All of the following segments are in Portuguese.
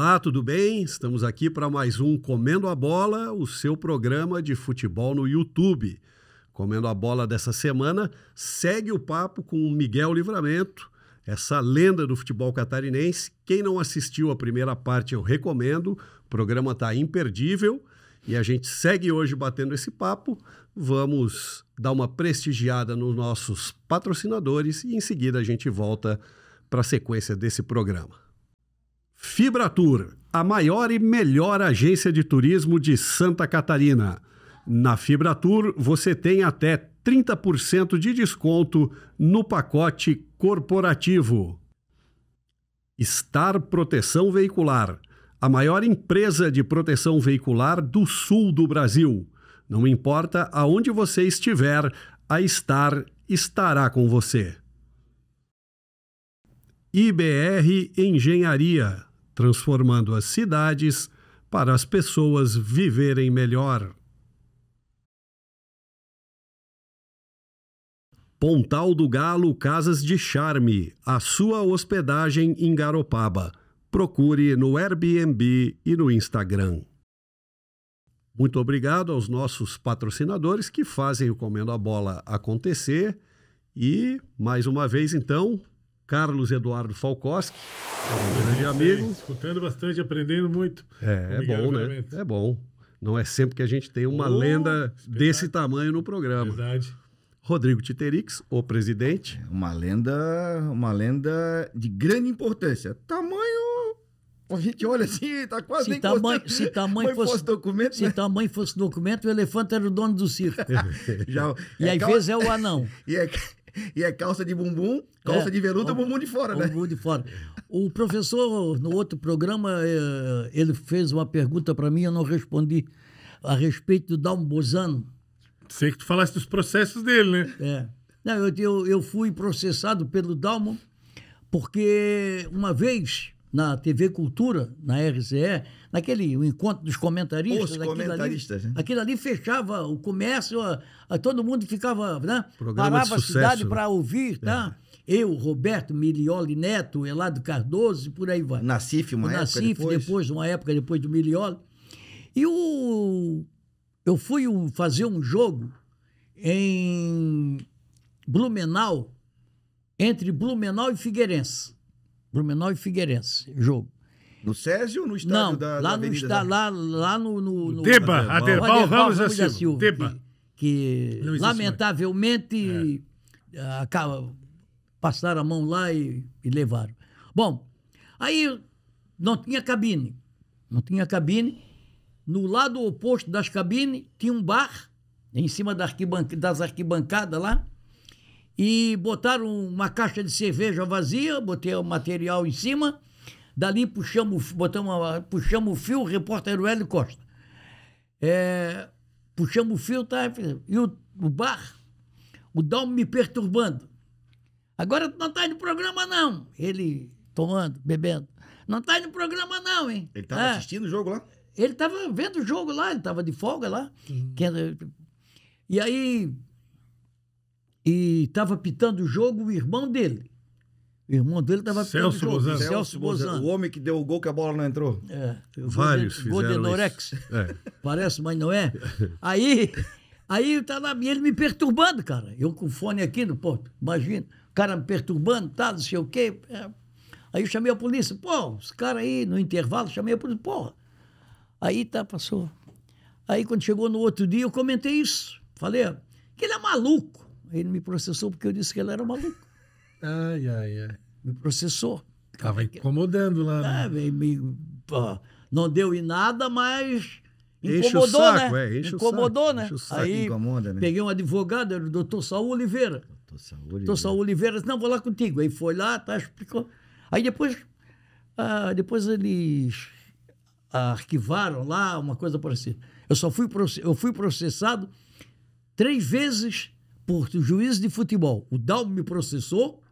Olá, tudo bem? Estamos aqui para mais um Comendo a Bola, o seu programa de futebol no YouTube. Comendo a Bola dessa semana segue o papo com o Miguel Livramento, essa lenda do futebol catarinense. Quem não assistiu a primeira parte, eu recomendo. O programa está imperdível e a gente segue hoje batendo esse papo. Vamos dar uma prestigiada nos nossos patrocinadores e em seguida a gente volta para a sequência desse programa. Fibratur, a maior e melhor agência de turismo de Santa Catarina. Na Fibratur, você tem até 30% de desconto no pacote corporativo. Star Proteção Veicular, a maior empresa de proteção veicular do sul do Brasil. Não importa aonde você estiver, a Star estará com você. IBR Engenharia transformando as cidades para as pessoas viverem melhor. Pontal do Galo Casas de Charme, a sua hospedagem em Garopaba. Procure no Airbnb e no Instagram. Muito obrigado aos nossos patrocinadores que fazem o Comendo a Bola acontecer. E, mais uma vez, então, Carlos Eduardo Falcoski, é um grande amigo. Escutando bastante, aprendendo muito. É, é bom, né? É bom. Não é sempre que a gente tem uma oh, lenda verdade. desse tamanho no programa. Verdade. Rodrigo Titerix, o presidente. É, uma lenda, uma lenda de grande importância. Tamanho a gente olha assim, tá quase se nem tamanho, fosse, se tamanho fosse, fosse, documento. Se né? tamanho fosse documento, o elefante era o dono do circo. Já, e é às cal... vezes é o anão. e é, e é calça de bumbum, calça é, de veludo, o, é bumbum de fora, né? Bumbum de fora. O professor, no outro programa, é, ele fez uma pergunta para mim, eu não respondi, a respeito do Dalmo Bozano. Sei que tu falaste dos processos dele, né? É. Não, eu, eu fui processado pelo Dalmo, porque uma vez na TV Cultura, na RCE, naquele o encontro dos comentaristas. Os aquilo comentaristas. Ali, né? Aquilo ali fechava o comércio, a, a todo mundo ficava, né? Programa parava a cidade né? para ouvir, tá? É. Eu, Roberto Milioli Neto, Elado Cardoso e por aí vai. Nacif, uma o época Nacif, depois. depois, uma época depois do Milioli. E o, eu fui um, fazer um jogo em Blumenau, entre Blumenau e Figueirense. Blumenau e Figueirense, jogo. No Césio ou no estádio Não, da, lá da no está, lá, lá no, no, no Deba, no, Aderbal, Ramos da Silva. Silva Deba. Que, que lamentavelmente é. Ah, passaram a mão lá e, e levaram. Bom, aí não tinha cabine. Não tinha cabine. No lado oposto das cabines tinha um bar, em cima da arquibanc das arquibancadas lá e botaram uma caixa de cerveja vazia, botei o material em cima, dali puxamos, botamos, puxamos o fio, o repórter Hélio Costa. É, puxamos o fio, tá? E o, o bar, o Dalmo me perturbando. Agora não tá no programa, não. Ele tomando, bebendo. Não tá no programa, não, hein? Ele estava é. assistindo o jogo lá? Ele estava vendo o jogo lá, ele estava de folga lá. Uhum. E aí e estava pitando o jogo o irmão dele. O irmão dele estava pitando o jogo. Bozano. Celso Bozano. O homem que deu o gol que a bola não entrou. É. Vários de, fizeram Norex. É. Parece, mas não é. Aí, aí tá lá, ele me perturbando, cara. Eu com fone aqui no porto, imagina. O cara me perturbando, tá, não sei o quê. É. Aí eu chamei a polícia. Pô, os caras aí, no intervalo, chamei a polícia. Porra. Aí tá, passou. Aí quando chegou no outro dia, eu comentei isso. Falei, que ele é maluco. Ele me processou porque eu disse que ele era maluco. Ai, ai, ai. Me processou. Estava incomodando lá. Né? Ah, me, pô, não deu em nada, mas incomodou, saco, né? É, incomodou, né? Aí incomoda, né? peguei um advogado, era o doutor Saul Oliveira. Doutor Saul Oliveira. Doutor Saul Oliveira disse, não, vou lá contigo. Aí foi lá, tá, explicou. Aí depois, ah, depois eles arquivaram lá uma coisa parecida. Eu só fui, eu fui processado três vezes por juiz de futebol. O Dalmo me processou,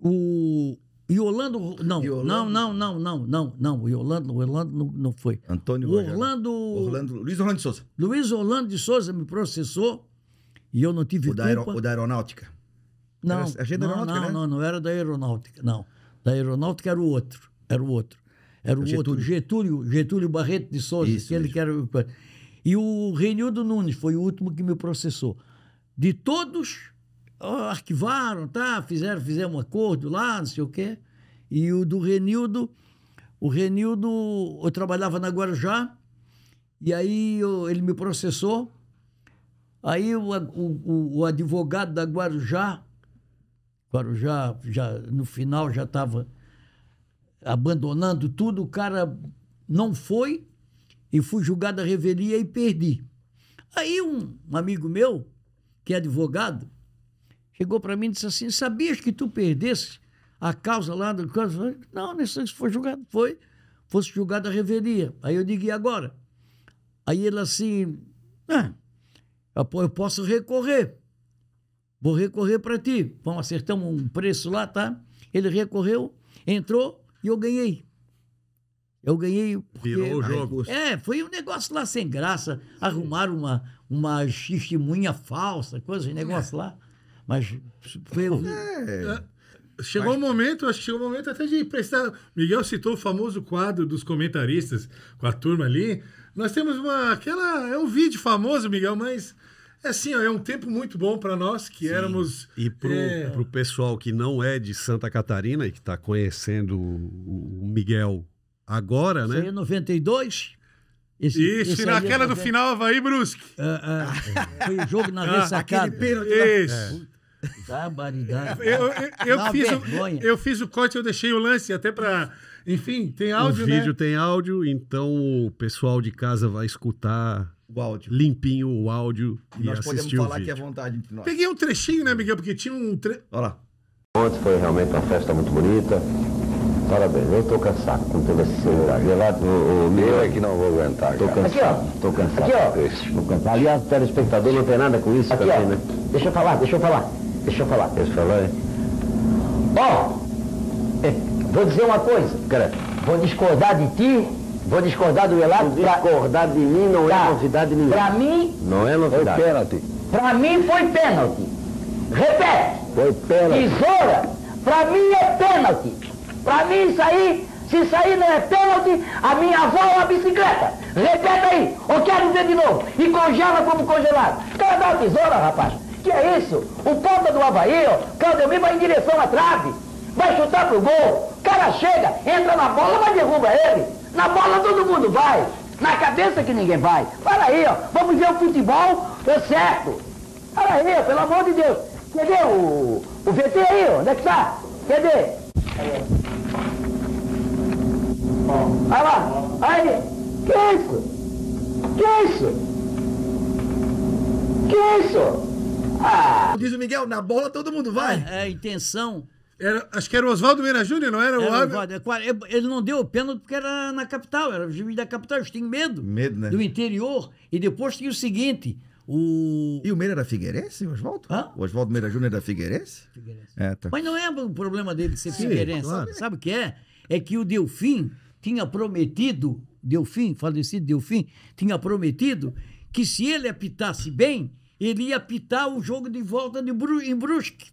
o Yolando. Não, Yolando. não, não, não, não, não, não. O Yolando, o não, não foi. Antônio o Orlando, Orlando. Luiz Orlando de Souza. Luiz Orlando de Souza me processou e eu não tive o culpa. Da o da aeronáutica. Não, era, achei da aeronáutica, não, né? não, não era da aeronáutica, não. Da aeronáutica era o outro, era o outro. Era o outro, Getúlio, Getúlio Barreto de Souza, Isso, aquele mesmo. que era... E o Renildo Nunes foi o último que me processou de todos, arquivaram, tá? Fizeram, fizeram um acordo lá, não sei o quê. E o do Renildo, o Renildo, eu trabalhava na Guarujá, e aí eu, ele me processou. Aí o, o, o, advogado da Guarujá, Guarujá já, no final já estava abandonando tudo, o cara não foi e fui julgado à revelia e perdi. Aí um, um amigo meu que é advogado, chegou para mim e disse assim: Sabias que tu perdesse a causa lá do caso? Não, nesse foi julgado, foi, fosse julgado a revelia. Aí eu digo: E agora? Aí ele assim: ah, eu posso recorrer, vou recorrer para ti. Bom, acertamos um preço lá, tá? Ele recorreu, entrou e eu ganhei. Eu ganhei. Porque, Virou o jogo. É, foi um negócio lá sem graça. Arrumaram uma, uma testemunha falsa, coisa, um negócio é. lá. Mas foi. É. é. Chegou o um momento, acho que chegou o um momento até de prestar. Miguel citou o famoso quadro dos comentaristas com a turma ali. Nós temos uma. Aquela. É um vídeo famoso, Miguel, mas. É assim, é um tempo muito bom para nós que Sim. éramos. E para o é, pessoal que não é de Santa Catarina e que está conhecendo o Miguel Agora, né? Isso aí é 92. Esse, isso, esse naquela é do final, vai Brusque. É, é. Ah, ah, foi o jogo na ah, ressacada. Aquele pênalti. Isso. Da... Barbaridade. Eu, eu, eu fiz o, eu fiz o corte, eu deixei o lance até para... Enfim, tem áudio, o né? vídeo né? tem áudio, então o pessoal de casa vai escutar o áudio. limpinho o áudio e, e nós podemos falar aqui à vontade entre nós. Peguei um trechinho, né, Miguel? Porque tinha um... Tre... Olha lá. Ontem foi realmente uma festa muito bonita, parabéns. Eu tô cansado com toda essa seriedade. Gelado, o, o, eu é que não vou aguentar. Tô cansado. Aqui, ó. Tô cansado. Aqui, ó. Tô cansado. Aliás, o telespectador não tem nada com isso Aqui, também, ó. né? Deixa eu falar, deixa eu falar. Deixa eu falar. Deixa eu falar, é. Ó, é, vou dizer uma coisa, cara. Vou discordar de ti Vou discordar do relato. Discordar de mim não é tá. é novidade nenhuma. Para mim. Não é novidade. Foi pênalti. Para mim foi pênalti. Repete. Foi pênalti. Tesoura. Para mim é pênalti. Para mim isso aí, se isso aí não é pênalti, a minha avó é uma bicicleta. Repete aí, ou quero ver de novo. E congela como congelado. Cada dá uma tesoura, rapaz. Que é isso? O ponta do Havaí, ó, Claudemir vai em direção à trave. Vai chutar pro gol. O cara chega, entra na bola, mas derruba ele. Na bola todo mundo vai. Na cabeça que ninguém vai. Para aí, ó. Vamos ver o futebol é certo. Para aí, ó, pelo amor de Deus. Cadê o, o VT aí? Ó? Onde é que tá? Cadê? Olha lá, olha aí. Que isso? Que isso? Que isso? Ah! Diz o Miguel, na bola todo mundo vai. É, é a intenção. Era, acho que era o Oswaldo Meira Júnior, não era, era o Oswaldo? É ele não deu o pênalti porque era na capital, era o juiz da capital, eles tinham medo. Medo, né? Do interior. E depois tinha o seguinte, o... E o Meira era figueirense, Oswaldo? O Oswaldo Meira Júnior era figueirense? figueirense. É, tá. Mas não é o problema dele ser Sim, figueirense, claro. sabe o que é? É que o Delfim, tinha prometido, Delfim, falecido Delfim, tinha prometido que se ele apitasse bem, ele ia apitar o jogo de volta de Bru em Brusque.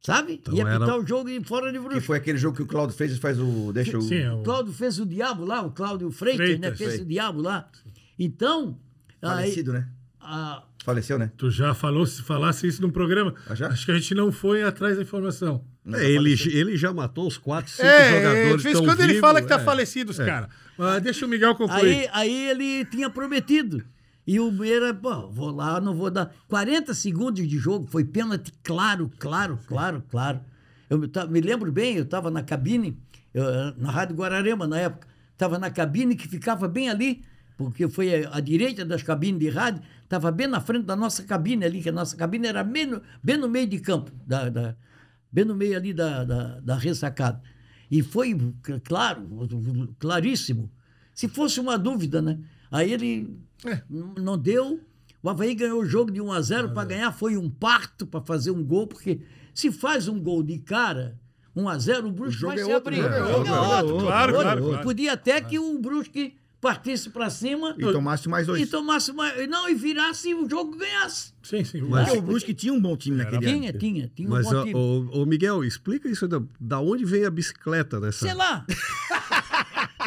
Sabe? Então ia apitar era... o jogo de fora de Brusque. Que foi aquele jogo que o Cláudio fez, faz o. Deixa o... Sim, é o... Cláudio fez o diabo lá, o Cláudio Freitas, né? Freitas né? Fez sei. o diabo lá. Então. Falecido, aí, né? A, Faleceu, né? Tu já falou, se falasse isso no programa, ah, acho que a gente não foi atrás da informação. é, ele, ele já matou os quatro cinco é, é jogadores. De vez quando vivo, ele fala que tá é, falecido, é. cara. Mas ah, deixa o Miguel concluir. Aí, aí ele tinha prometido. E o Beira, pô, vou lá, não vou dar. 40 segundos de jogo, foi pênalti, claro, claro, claro, claro. Eu me lembro bem, eu estava na cabine, eu, na Rádio Guararema na época, estava na cabine que ficava bem ali porque foi à direita das cabines de rádio, estava bem na frente da nossa cabine ali, que a nossa cabine era bem no, bem no meio de campo, da, da, bem no meio ali da, da, da ressacada. E foi claro, claríssimo. Se fosse uma dúvida, né? Aí ele é. não deu. O Havaí ganhou o jogo de 1 a 0 ah, para é. ganhar foi um parto para fazer um gol, porque se faz um gol de cara, 1 a 0 o Brusque vai é se outro, abrir. É é claro, claro, Podia até que o Brusque partisse para cima. E tomasse mais dois. E tomasse mais. Não, e virasse e o jogo ganhasse. Sim, sim. Mas, Porque o Brusque tinha um bom time naquele tinha, ano. Tinha, tinha, tinha um mas, bom ó, time. Ô, Miguel, explica isso da, da onde veio a bicicleta dessa. Sei lá.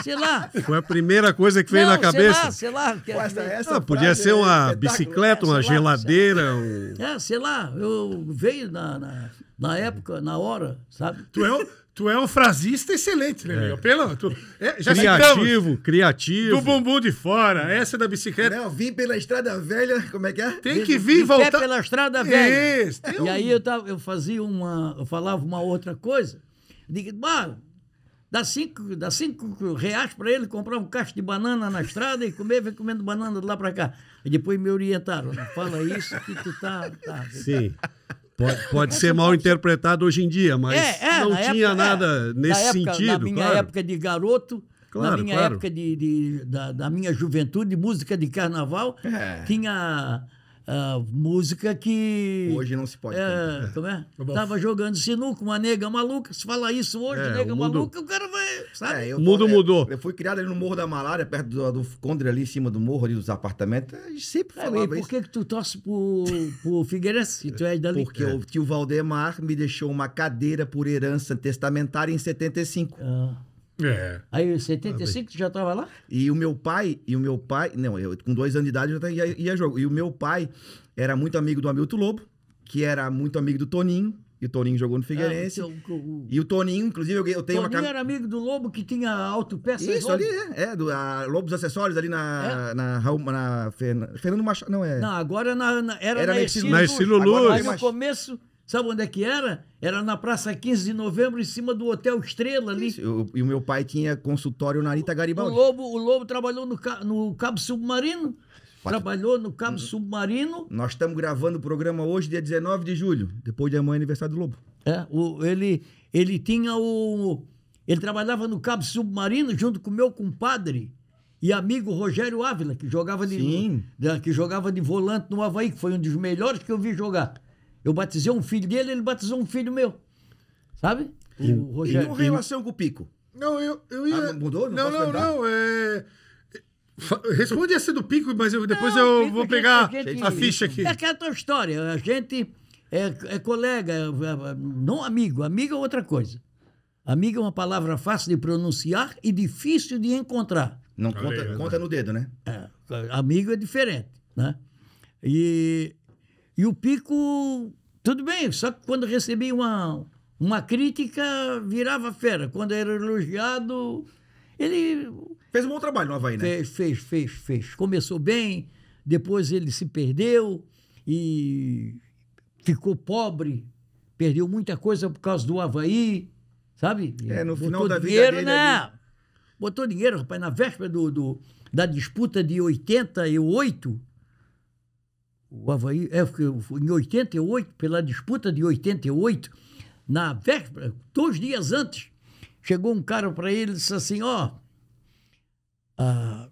sei lá. Foi a primeira coisa que veio não, na cabeça. É ah, é sei lá, sei lá. Essa, essa podia ser uma é bicicleta, uma geladeira. Sei um... É, sei lá, eu veio na, na, na época, na hora, sabe? Tu é, Tu é um frasista excelente, né, Miguel? É. Pelo, tu, é, já criativo, citamos. criativo. Do bumbum de fora, essa da bicicleta. Não, vim pela estrada velha, como é que é? Tem que vir voltar. pela estrada velha. Isso, e aí eu, tava, eu fazia uma, eu falava uma outra coisa. Digo, dá cinco, dá cinco reais para ele comprar um cacho de banana na estrada e comer, vem comendo banana de lá para cá. E depois me orientaram, fala isso que tu tá... tá Sim. Tá. Pode, pode ser mal interpretado hoje em dia, mas é, é, não tinha época, é, nada é, nesse na época, sentido. Na minha claro. época de garoto, claro, na minha claro. época de, de da, da, minha juventude, música de carnaval, é. tinha a ah, música que. Hoje não se pode. É, como é? Tá Tava jogando sinuca, uma nega maluca. Se fala isso hoje, é, nega o mundo... maluca, o cara vai. Sabe? É, mundo é, mudou. Eu fui criado ali no Morro da Malária, perto do, do Condre, ali em cima do morro, ali dos apartamentos. Eu sempre falei. É, por que, que tu torce pro, pro Figueiredo Se tu é dali. Porque o tio Valdemar me deixou uma cadeira por herança testamentária em 75. Ah. É. Aí em 75 ah, já estava lá? E o meu pai, e o meu pai, não, eu com dois anos de idade já ia, ia jogo. E o meu pai era muito amigo do Hamilton Lobo, que era muito amigo do Toninho, e o Toninho jogou no Figueirense. Ah, então, o... E o Toninho, inclusive, eu, eu tenho Toninho uma camisa. era amigo do Lobo que tinha autopeça. Isso ali, é. é do, a, Lobos Acessórios ali na. É? Na, na, na Fernando Machado. Não, é. Não, agora na, na, era, era na Estilo Ercílio no começo. Sabe onde é que era? Era na Praça 15 de Novembro, em cima do Hotel Estrela ali. Isso, eu, e o meu pai tinha consultório na Rita Garibaldi. O Lobo, o Lobo trabalhou no, no Cabo Submarino. Trabalhou no Cabo uhum. Submarino. Nós estamos gravando o programa hoje, dia 19 de julho, depois de amanhã, é aniversário do Lobo. É, o, ele, ele tinha o. Ele trabalhava no Cabo Submarino junto com o meu compadre e amigo Rogério Ávila, que jogava de, que jogava de volante no Havaí, que foi um dos melhores que eu vi jogar. Eu batizei um filho dele, ele batizou um filho meu. Sabe? O e, Rogério. E uma relação com o Pico? Não, eu, eu ia. Ah, mudou? Não, não, não. não é... Responde essa do Pico, mas eu, depois não, eu Pico, vou pegar a, gente, a, ficha aqui. É aquela é tua história. A gente é, é colega, é, é, não amigo. Amigo é outra coisa. Amigo é uma palavra fácil de pronunciar e difícil de encontrar. Não conta, conta no dedo, né? É, amigo é diferente, né? E e o pico, tudo bem, só que quando recebia uma, uma crítica, virava fera. Quando era elogiado, ele. Fez um bom trabalho no Havaí, né? Fez, fez, fez, fez. Começou bem, depois ele se perdeu e ficou pobre, perdeu muita coisa por causa do Havaí, sabe? É, no Botou final da dinheiro, vida. Dele, né? Botou dinheiro, rapaz, na véspera do, do da disputa de 88 o Havaí, é, em 88, pela disputa de 88, na véspera, dois dias antes, chegou um cara para ele e disse assim: Ó, oh,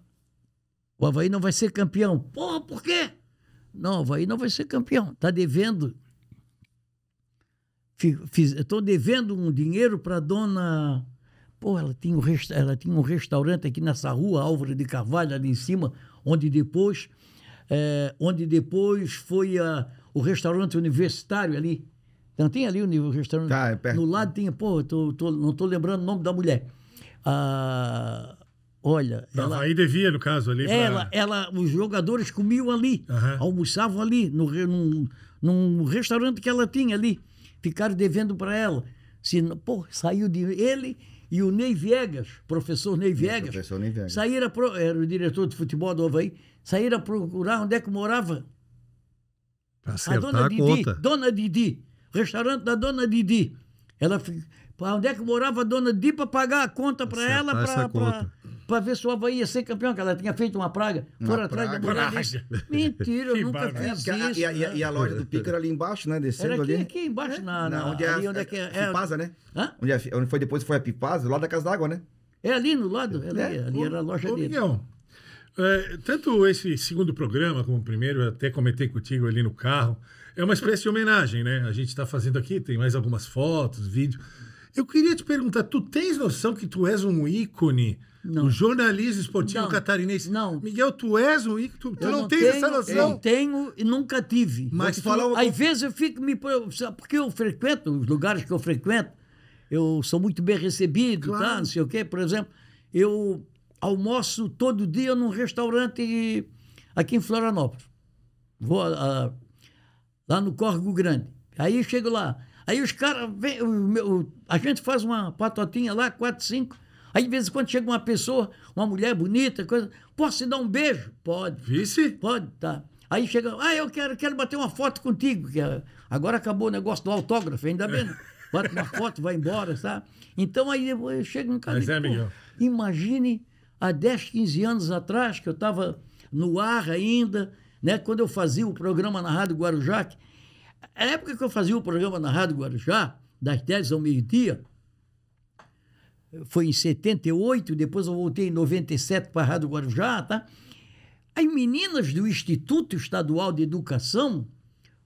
o Havaí não vai ser campeão. porra por quê? Não, o Havaí não vai ser campeão, tá devendo. Estou devendo um dinheiro para dona. Pô, ela tinha, um resta... ela tinha um restaurante aqui nessa rua, Álvaro de Carvalho, ali em cima, onde depois é, onde depois foi a, o restaurante universitário ali. Então tem ali o nível restaurante. Tá, é perto. No lado tinha, pô, tô, tô, não estou lembrando o nome da mulher. Ah, olha. Ela, aí devia, no caso, ali. Pra... Ela, ela, os jogadores comiam ali, uhum. almoçavam ali, no, num, num restaurante que ela tinha ali. Ficaram devendo para ela. Se, pô, saiu de. Ele e o Ney Viegas, professor Ney Viegas, Saíram pro, era o diretor de futebol do Havaí, saíram procurar onde é que morava. Pra a dona a Didi, conta. Dona Didi, restaurante da Dona Didi. Ela, onde é que morava a Dona Didi para pagar a conta para ela? para ver se o Havaí ia ser campeão, que ela tinha feito uma praga. Uma atrás da praga. Mentira, eu nunca fiz isso. E a, e, a, né? e a, loja do Pico era ali embaixo, né? Descendo era aqui, ali. aqui embaixo, é? na, na, onde, é ali, a, onde é que é. A é. Pipasa, né? Hã? Onde, onde foi depois foi a Pipasa, lado da Casa d'Água, né? É ali no lado, ali, é, ali era a loja ô, dele. é, tanto esse segundo programa como o primeiro, eu até comentei contigo ali no carro, é uma espécie de homenagem, né? A gente está fazendo aqui, tem mais algumas fotos, vídeos. Eu queria te perguntar, tu tens noção que tu és um ícone não. O jornalismo esportivo não. catarinense. Não. Miguel, tu és um tu, tu não, não tens essa noção. Eu não tenho e nunca tive. Mas tu, fala... Às vezes eu fico me. Porque eu frequento, os lugares que eu frequento, eu sou muito bem recebido, tá, claro. tá? Não sei o quê. Por exemplo, eu almoço todo dia num restaurante aqui em Florianópolis. Vou lá no Córrego Grande. Aí chego lá. Aí os caras vêm. A gente faz uma patotinha lá, quatro, cinco. Aí, de vez em quando, chega uma pessoa, uma mulher bonita, coisa. Posso te dar um beijo? Pode. Vice? Pode, tá. Aí chega, ah, eu quero, quero bater uma foto contigo. Que ah, agora acabou o negócio do autógrafo, ainda bem. Bate uma foto, vai embora, sabe? Então aí eu chego no cara Mas é, Miguel. Imagine há 10, 15 anos atrás, que eu estava no ar ainda, né? Quando eu fazia o programa na Rádio Guarujá. Na época que eu fazia o programa na Rádio Guarujá, das 10 ao meio-dia, foi em 78, depois eu voltei em 97 para a Rádio Guarujá, tá? As meninas do Instituto Estadual de Educação,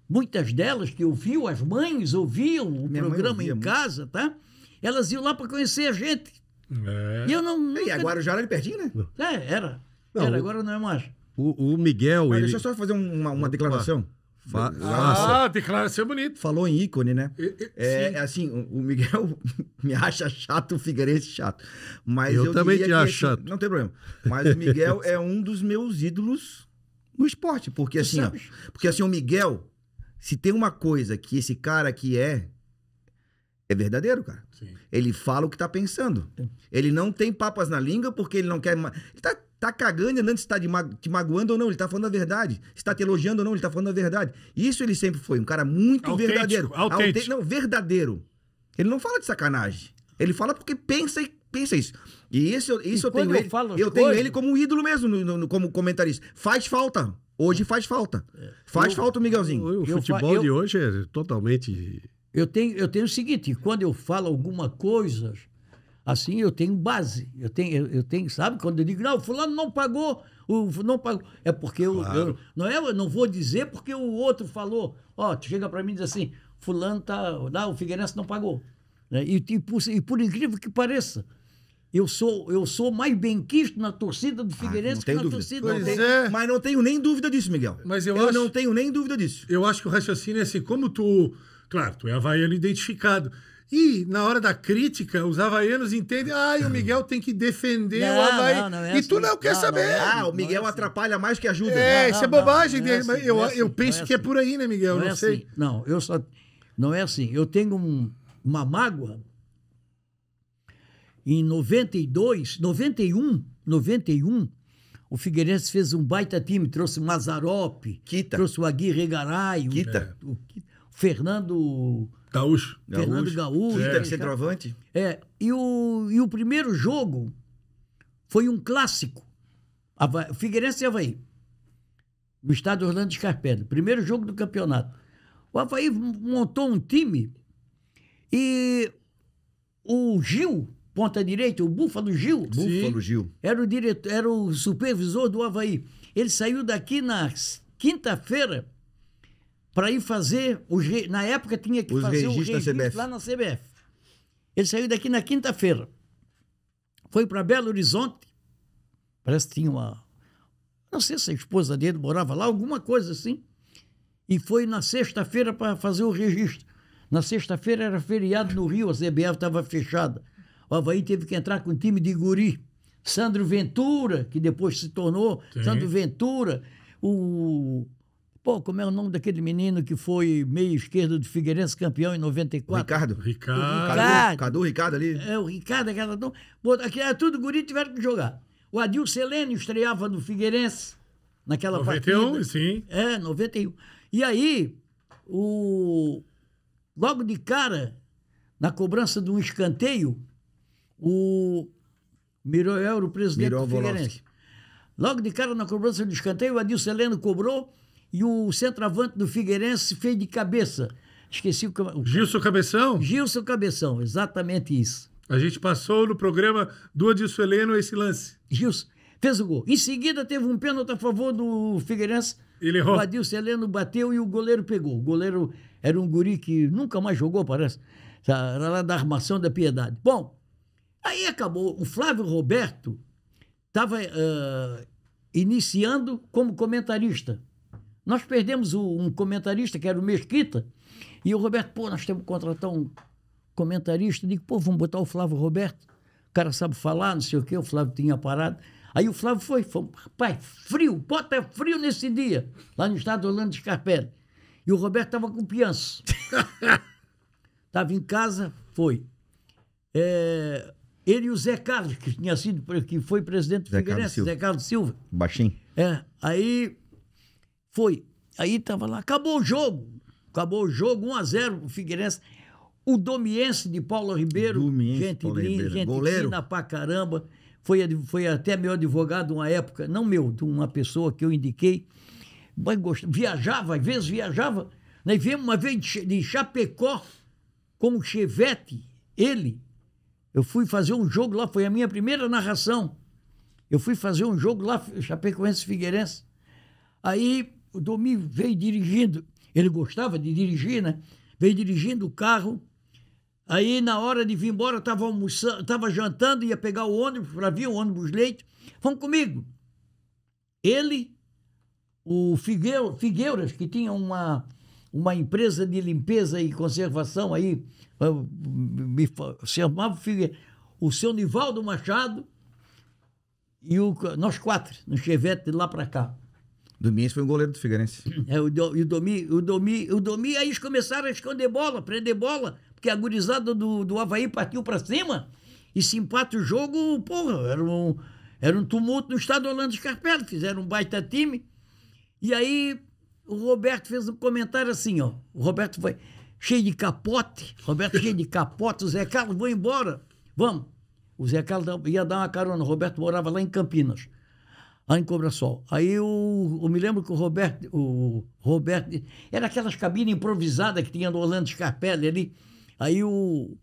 muitas delas que ouviam, as mães ouviam o Minha programa ouvia em casa, muito. tá? Elas iam lá para conhecer a gente. É. E eu não. Nunca... E agora já era é pertinho, né? É, era. Não, era, agora não é mais. O, o Miguel. Mas ele... Deixa eu só fazer uma, uma declaração. Ah, Nossa. Ah, declaração é bonito. Falou em ícone, né? Eu, é, é, assim, o Miguel me acha chato, o Figueirense chato. Mas eu, eu também te acho assim, chato. Não tem problema. Mas o Miguel é um dos meus ídolos no esporte. Porque assim, ó, porque assim, o Miguel, se tem uma coisa que esse cara aqui é, é verdadeiro, cara. Sim. Ele fala o que tá pensando. Ele não tem papas na língua porque ele não quer. Ele tá Tá cagando Hernandes é está te, ma te magoando ou não, ele está falando a verdade. Está te elogiando ou não, ele está falando a verdade. Isso ele sempre foi, um cara muito autêntico, verdadeiro. Autêntico. Não, verdadeiro. Ele não fala de sacanagem. Ele fala porque pensa e pensa isso. E isso, isso e eu tenho eu ele. Eu tenho ele como ídolo mesmo, no, no, como comentarista. Faz falta. Hoje faz falta. É. Faz eu, falta o Miguelzinho. O, o futebol eu, de hoje é totalmente. Eu tenho, eu tenho o seguinte: quando eu falo alguma coisa Assim eu tenho base, eu tenho, eu, tenho sabe? Quando eu digo, não, o fulano não pagou, o não pagou. É porque eu, claro. eu não é, eu não vou dizer porque o outro falou. Ó, tu chega para mim e diz assim, fulano tá, não, o Figueirense não pagou. Né? E, e, por, e por incrível que pareça, eu sou, eu sou mais benquisto na torcida do ah, Figueirense ah, que na dúvida. torcida. Não tem, é. Mas não tenho nem dúvida disso, Miguel. Mas eu, eu acho, não tenho nem dúvida disso. Eu acho que o raciocínio é assim, como tu. Claro, tu é havaiano identificado. E na hora da crítica, os havaianos entendem, ah, o Miguel tem que defender não, o Havaí. Não, não, é assim. E tu não quer saber. É assim. ah, o Miguel é assim. atrapalha mais que ajuda. É, né? isso é bobagem é dele. Assim, eu, eu assim, penso que é por aí, né, Miguel? Não, sei. Não, eu só. Não é assim. Eu tenho um, uma mágoa. Em 92, 91, 91, o Figueirense fez um baita time, trouxe o Mazarope, trouxe o Aguirre Garay, o, o, o Fernando Gaúcho. Fernando Gaúcho. Gaúcho. centroavante. É. é, e o, e o primeiro jogo foi um clássico. Hava, Figueirense e Havaí. No estádio Orlando Scarpelli. Primeiro jogo do campeonato. O Havaí montou um time e o Gil, ponta direita, o Búfalo Gil. Búfalo Gil. Era o, diretor, era o supervisor do Havaí. Ele saiu daqui na quinta-feira para ir fazer. Os, na época tinha que os fazer o registro lá na CBF. Ele saiu daqui na quinta-feira. Foi para Belo Horizonte. Parece que tinha uma. Não sei se a esposa dele morava lá, alguma coisa assim. E foi na sexta-feira para fazer o registro. Na sexta-feira era feriado no Rio, a CBF estava fechada. O Havaí teve que entrar com o time de guri. Sandro Ventura, que depois se tornou Sim. Sandro Ventura, o Pô, como é o nome daquele menino que foi meio esquerdo do Figueirense, campeão em 94? Ricardo. Ricardo. Cadu, Ricardo ali. É, o Ricardo, aquela... Aqui era tudo guri, tiveram que jogar. O Adil Selênio estreava no Figueirense naquela 91, partida. 91, sim. É, 91. E aí, o... logo de cara, na cobrança de um escanteio, o Miroel era o presidente do Figueirense. Logo de cara, na cobrança do escanteio, o Adil Seleno cobrou e o centroavante do Figueirense fez de cabeça. Esqueci o, o Gilson Cabeção? Gilson Cabeção, exatamente isso. A gente passou no programa do Adilson Heleno esse lance. Gilson fez o gol. Em seguida teve um pênalti a favor do Figueirense. Ele errou. O Adilson Heleno bateu e o goleiro pegou. O goleiro era um guri que nunca mais jogou, parece. Era lá da armação da piedade. Bom, aí acabou. O Flávio Roberto estava uh, iniciando como comentarista. Nós perdemos o, um comentarista que era o Mesquita, e o Roberto, pô, nós temos que contratar um comentarista. Eu digo, pô, vamos botar o Flávio Roberto. O cara sabe falar, não sei o quê, o Flávio tinha parado. Aí o Flávio foi, foi rapaz, frio, bota frio nesse dia, lá no estado Orlando de Scarpelli. E o Roberto estava com piança. Estava em casa, foi. É, ele e o Zé Carlos, que tinha sido, que foi presidente do Zé Figueirense, Carlos Zé Carlos Silva. Baixinho. É, aí foi. Aí tava lá, acabou o jogo. Acabou o jogo, 1 a 0 o Figueirense. O Domiense de Paulo Ribeiro, Domiense, gente Paulo linda, Ribeiro. gente Goleiro. fina pra caramba. Foi, foi até meu advogado uma época, não meu, de uma pessoa que eu indiquei. Mas gostava, viajava, às vezes viajava. Nós viemos uma vez de Chapecó como chevette, ele. Eu fui fazer um jogo lá, foi a minha primeira narração. Eu fui fazer um jogo lá, Chapecoense Figueirense. Aí o Domingo veio dirigindo, ele gostava de dirigir, né? Veio dirigindo o carro. Aí, na hora de vir embora, estava almoçando, estava jantando, ia pegar o ônibus para vir, o ônibus leite. Vamos comigo. Ele, o Figueira, Figueiras, que tinha uma, uma empresa de limpeza e conservação aí, me, se chamava Figueira. o seu Nivaldo Machado e o, nós quatro, no Chevette de lá para cá. Domingues foi um goleiro do Figueirense. É, o, do, o, Domi, o, Domi, o Domi, aí eles começaram a esconder bola, prender bola, porque a gurizada do, do Havaí partiu para cima e se empata o jogo, porra, era um, era um tumulto no estado Orlando Scarpelli, fizeram um baita time. E aí o Roberto fez um comentário assim, ó. O Roberto foi cheio de capote, Roberto cheio de capote, o Zé Carlos, vou embora, vamos. O Zé Carlos ia dar uma carona, o Roberto morava lá em Campinas lá em Cobra Sol. Aí eu, eu me lembro que o Roberto, o Roberto, era aquelas cabines improvisadas que tinha no Orlando Scarpelli ali. Aí o,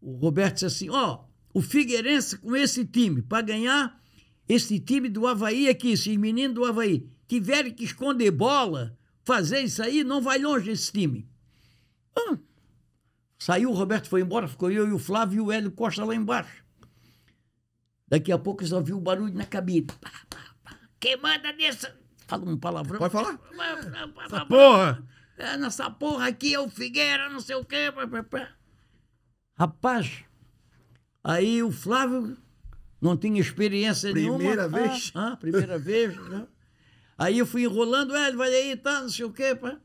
o Roberto disse assim: ó, oh, o Figueirense com esse time, para ganhar esse time do Havaí aqui, esses meninos do Havaí, tiverem que esconder bola, fazer isso aí, não vai longe esse time. Ah. Saiu o Roberto, foi embora, ficou eu e o Flávio e o Hélio Costa lá embaixo. Daqui a pouco eu só vi o barulho na cabine. queimada Quem manda nessa. Fala um palavrão. Pode falar? Essa porra! É, nessa porra aqui é o Figueira, não sei o quê. Rapaz, aí o Flávio não tinha experiência primeira nenhuma. Primeira ah, vez? Ah, ah, primeira vez. Né? Aí eu fui enrolando, é, ele vai aí, tá, não sei o quê. Pá.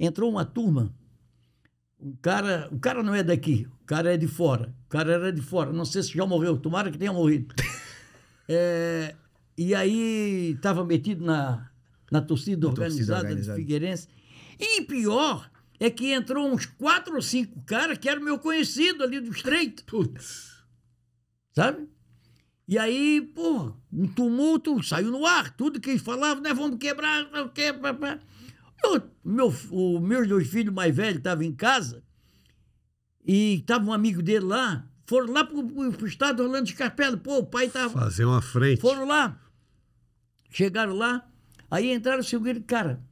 Entrou uma turma. Um cara, o cara não é daqui, cara é de fora. O cara era de fora. Não sei se já morreu. Tomara que tenha morrido. é, e aí estava metido na, na torcida organizada, organizada do Figueirense. E pior é que entrou uns quatro ou cinco caras que eram meu conhecido ali do Estreito. Putz. Sabe? E aí, pô, um tumulto saiu no ar. Tudo que eles falavam, né? Vamos quebrar, vamos quebrar. pá. meu, o meus dois filhos mais velhos estavam em casa e estava um amigo dele lá, foram lá pro, pro estado Orlando de Carpelo. Pô, o pai tava. Fazer uma frente. Foram lá. Chegaram lá, aí entraram, seguiram, cara.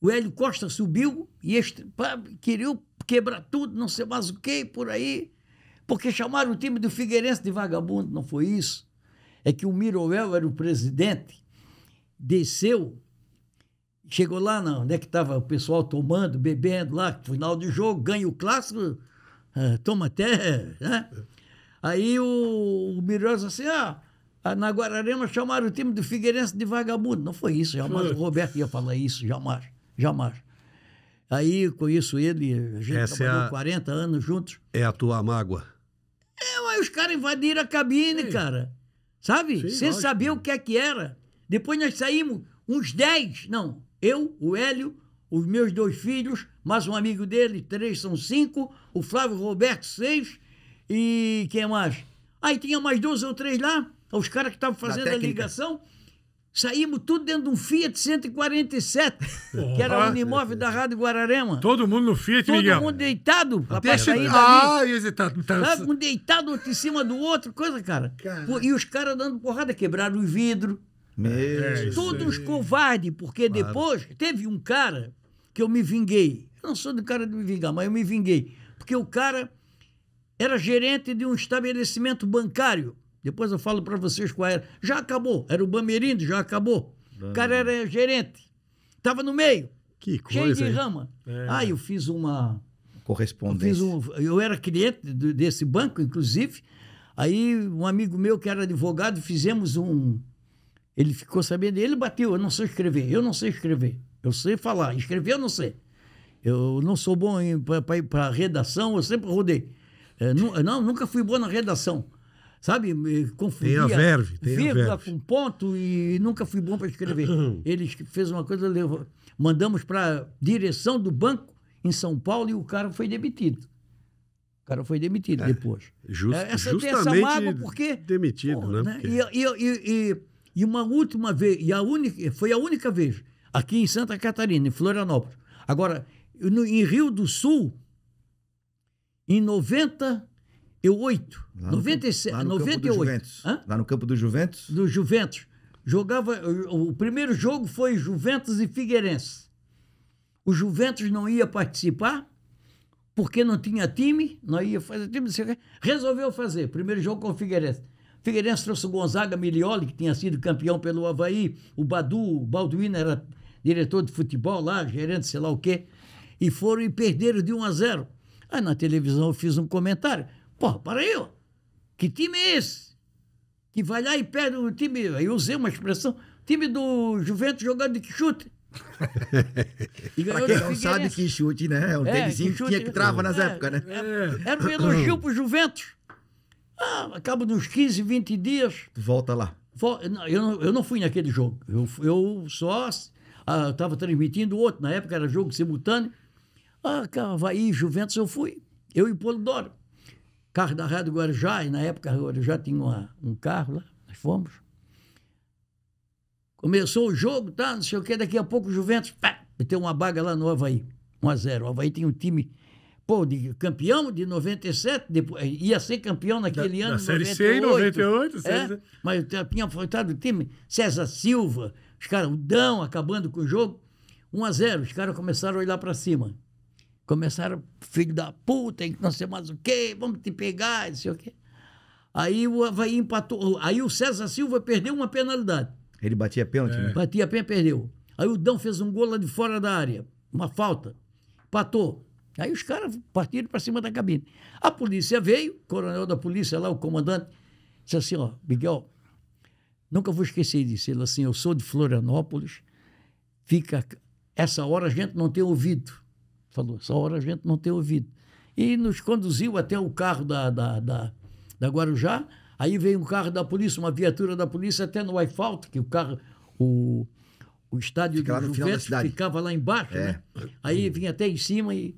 O Hélio Costa subiu e este, pá, queriam quebrar tudo, não sei mais o que, por aí. Porque chamaram o time do Figueirense de vagabundo, não foi isso. É que o Miroel era o presidente, desceu Chegou lá, não, onde é que estava o pessoal tomando, bebendo lá, final de jogo, ganha o clássico, é, toma até, né? Aí o, o Miroz assim, ah, ah, na Guararema chamaram o time do Figueirense de vagabundo. Não foi isso, jamais o Roberto ia falar isso, jamais, jamais. Aí conheço ele, a gente Essa é trabalhou é a... 40 anos juntos. É a tua mágoa. É, mas os caras invadiram a cabine, Sim. cara. Sabe? Sim, Sem lógico. saber o que é que era. Depois nós saímos uns 10, não, eu, o Hélio, os meus dois filhos, mais um amigo dele, três são cinco, o Flávio Roberto, seis, e quem mais? Aí tinha mais dois ou três lá, os caras que estavam fazendo a ligação. Saímos tudo dentro de um Fiat 147, Porra. que era o ah, um imóvel da Rádio Guararema. Todo mundo no Fiat, Todo Miguel. Todo mundo deitado pra, pra sair Ah, esse tá, tá... Sabe, um deitado outro em cima do outro, coisa, cara. e os caras dando porrada, quebraram o vidro, é, é meu Todos Deus. covardes, porque claro. depois teve um cara que eu me vinguei. Eu não sou do cara de me vingar, mas eu me vinguei. Porque o cara era gerente de um estabelecimento bancário. Depois eu falo para vocês qual era. Já acabou. Era o Bamerindo, já acabou. O cara era gerente. Estava no meio. Que coisa. Cheio de rama. É. Ah, eu fiz uma. Correspondência. Eu, um... eu era cliente desse banco, inclusive. Aí um amigo meu que era advogado, fizemos um, ele ficou sabendo, ele bateu, eu não sei escrever, eu não sei escrever, eu sei falar, escrever eu não sei. Eu não sou bom para ir para redação, eu sempre rodei. É, nu, não, nunca fui bom na redação. Sabe, me confundia. Tem a verve, tem vírgula a verve. com ponto e nunca fui bom para escrever. Ele fez uma coisa, levou, mandamos para direção do banco em São Paulo e o cara foi demitido. O cara foi demitido é, depois. Just, é, essa, justamente essa mágoa porque, demitido, né? né? Porque... E, e, e, e e uma última vez, e a única, foi a única vez, aqui em Santa Catarina, em Florianópolis. Agora, no, em Rio do Sul, em 98, lá no 97, lá 98. Lá no campo do Juventus? Do Juventus. Jogava, o primeiro jogo foi Juventus e Figueirense. O Juventus não ia participar, porque não tinha time, não ia fazer time, resolveu fazer. Primeiro jogo com o Figueirense. Figueirense trouxe o Gonzaga Milioli, que tinha sido campeão pelo Havaí. O Badu, o Balduino era diretor de futebol lá, gerente, sei lá o quê. E foram e perderam de 1 a 0. Aí na televisão eu fiz um comentário. Porra, para aí, ó. Que time é esse? Que vai lá e perde o time. Aí eu usei uma expressão: time do Juventus jogando de que chute. e pra quem não sabe que chute, né? É um é, que, que, tinha que trava nas é, épocas, né? É, era um elogio pro Juventus. Ah, acaba de uns 15, 20 dias. Volta lá. Eu não, eu não fui naquele jogo. Eu, eu só ah, estava transmitindo outro. Na época era jogo simultâneo. Ah, Havaí, Juventus, eu fui. Eu e Polidoro. Carro da Rádio Guarujá. E na época o Guarujá tinha uma, um carro lá. Nós fomos. Começou o jogo, tá? Não sei o quê. Daqui a pouco o Juventus pá, meteu uma baga lá no Havaí. 1 a 0 O Havaí tem um time pô, de campeão de 97, depois, eh, ia ser campeão naquele da, ano. Na Série 98, C em 98, é? Mas tinha afrontado o time, César Silva, os caras, o Dão acabando com o jogo, 1 a 0 os caras começaram a olhar para cima. Começaram, filho da puta, que não sei mais o quê, vamos te pegar, não sei o quê. Aí o Havaí empatou, aí o César Silva perdeu uma penalidade. Ele batia pênalti, é. né? Batia pênalti, perdeu. Aí o Dão fez um gol lá de fora da área, uma falta. Empatou. Aí os caras partiram para cima da cabine. A polícia veio, o coronel da polícia lá, o comandante, disse assim, ó, Miguel, nunca vou esquecer disso. Ele assim, eu sou de Florianópolis, fica... Essa hora a gente não tem ouvido. Falou, essa hora a gente não tem ouvido. E nos conduziu até o carro da, da, da, da Guarujá, aí veio um carro da polícia, uma viatura da polícia até no asfalto, que o carro... O, o estádio de do Juventus ficava lá embaixo, é. né? Aí vinha até em cima e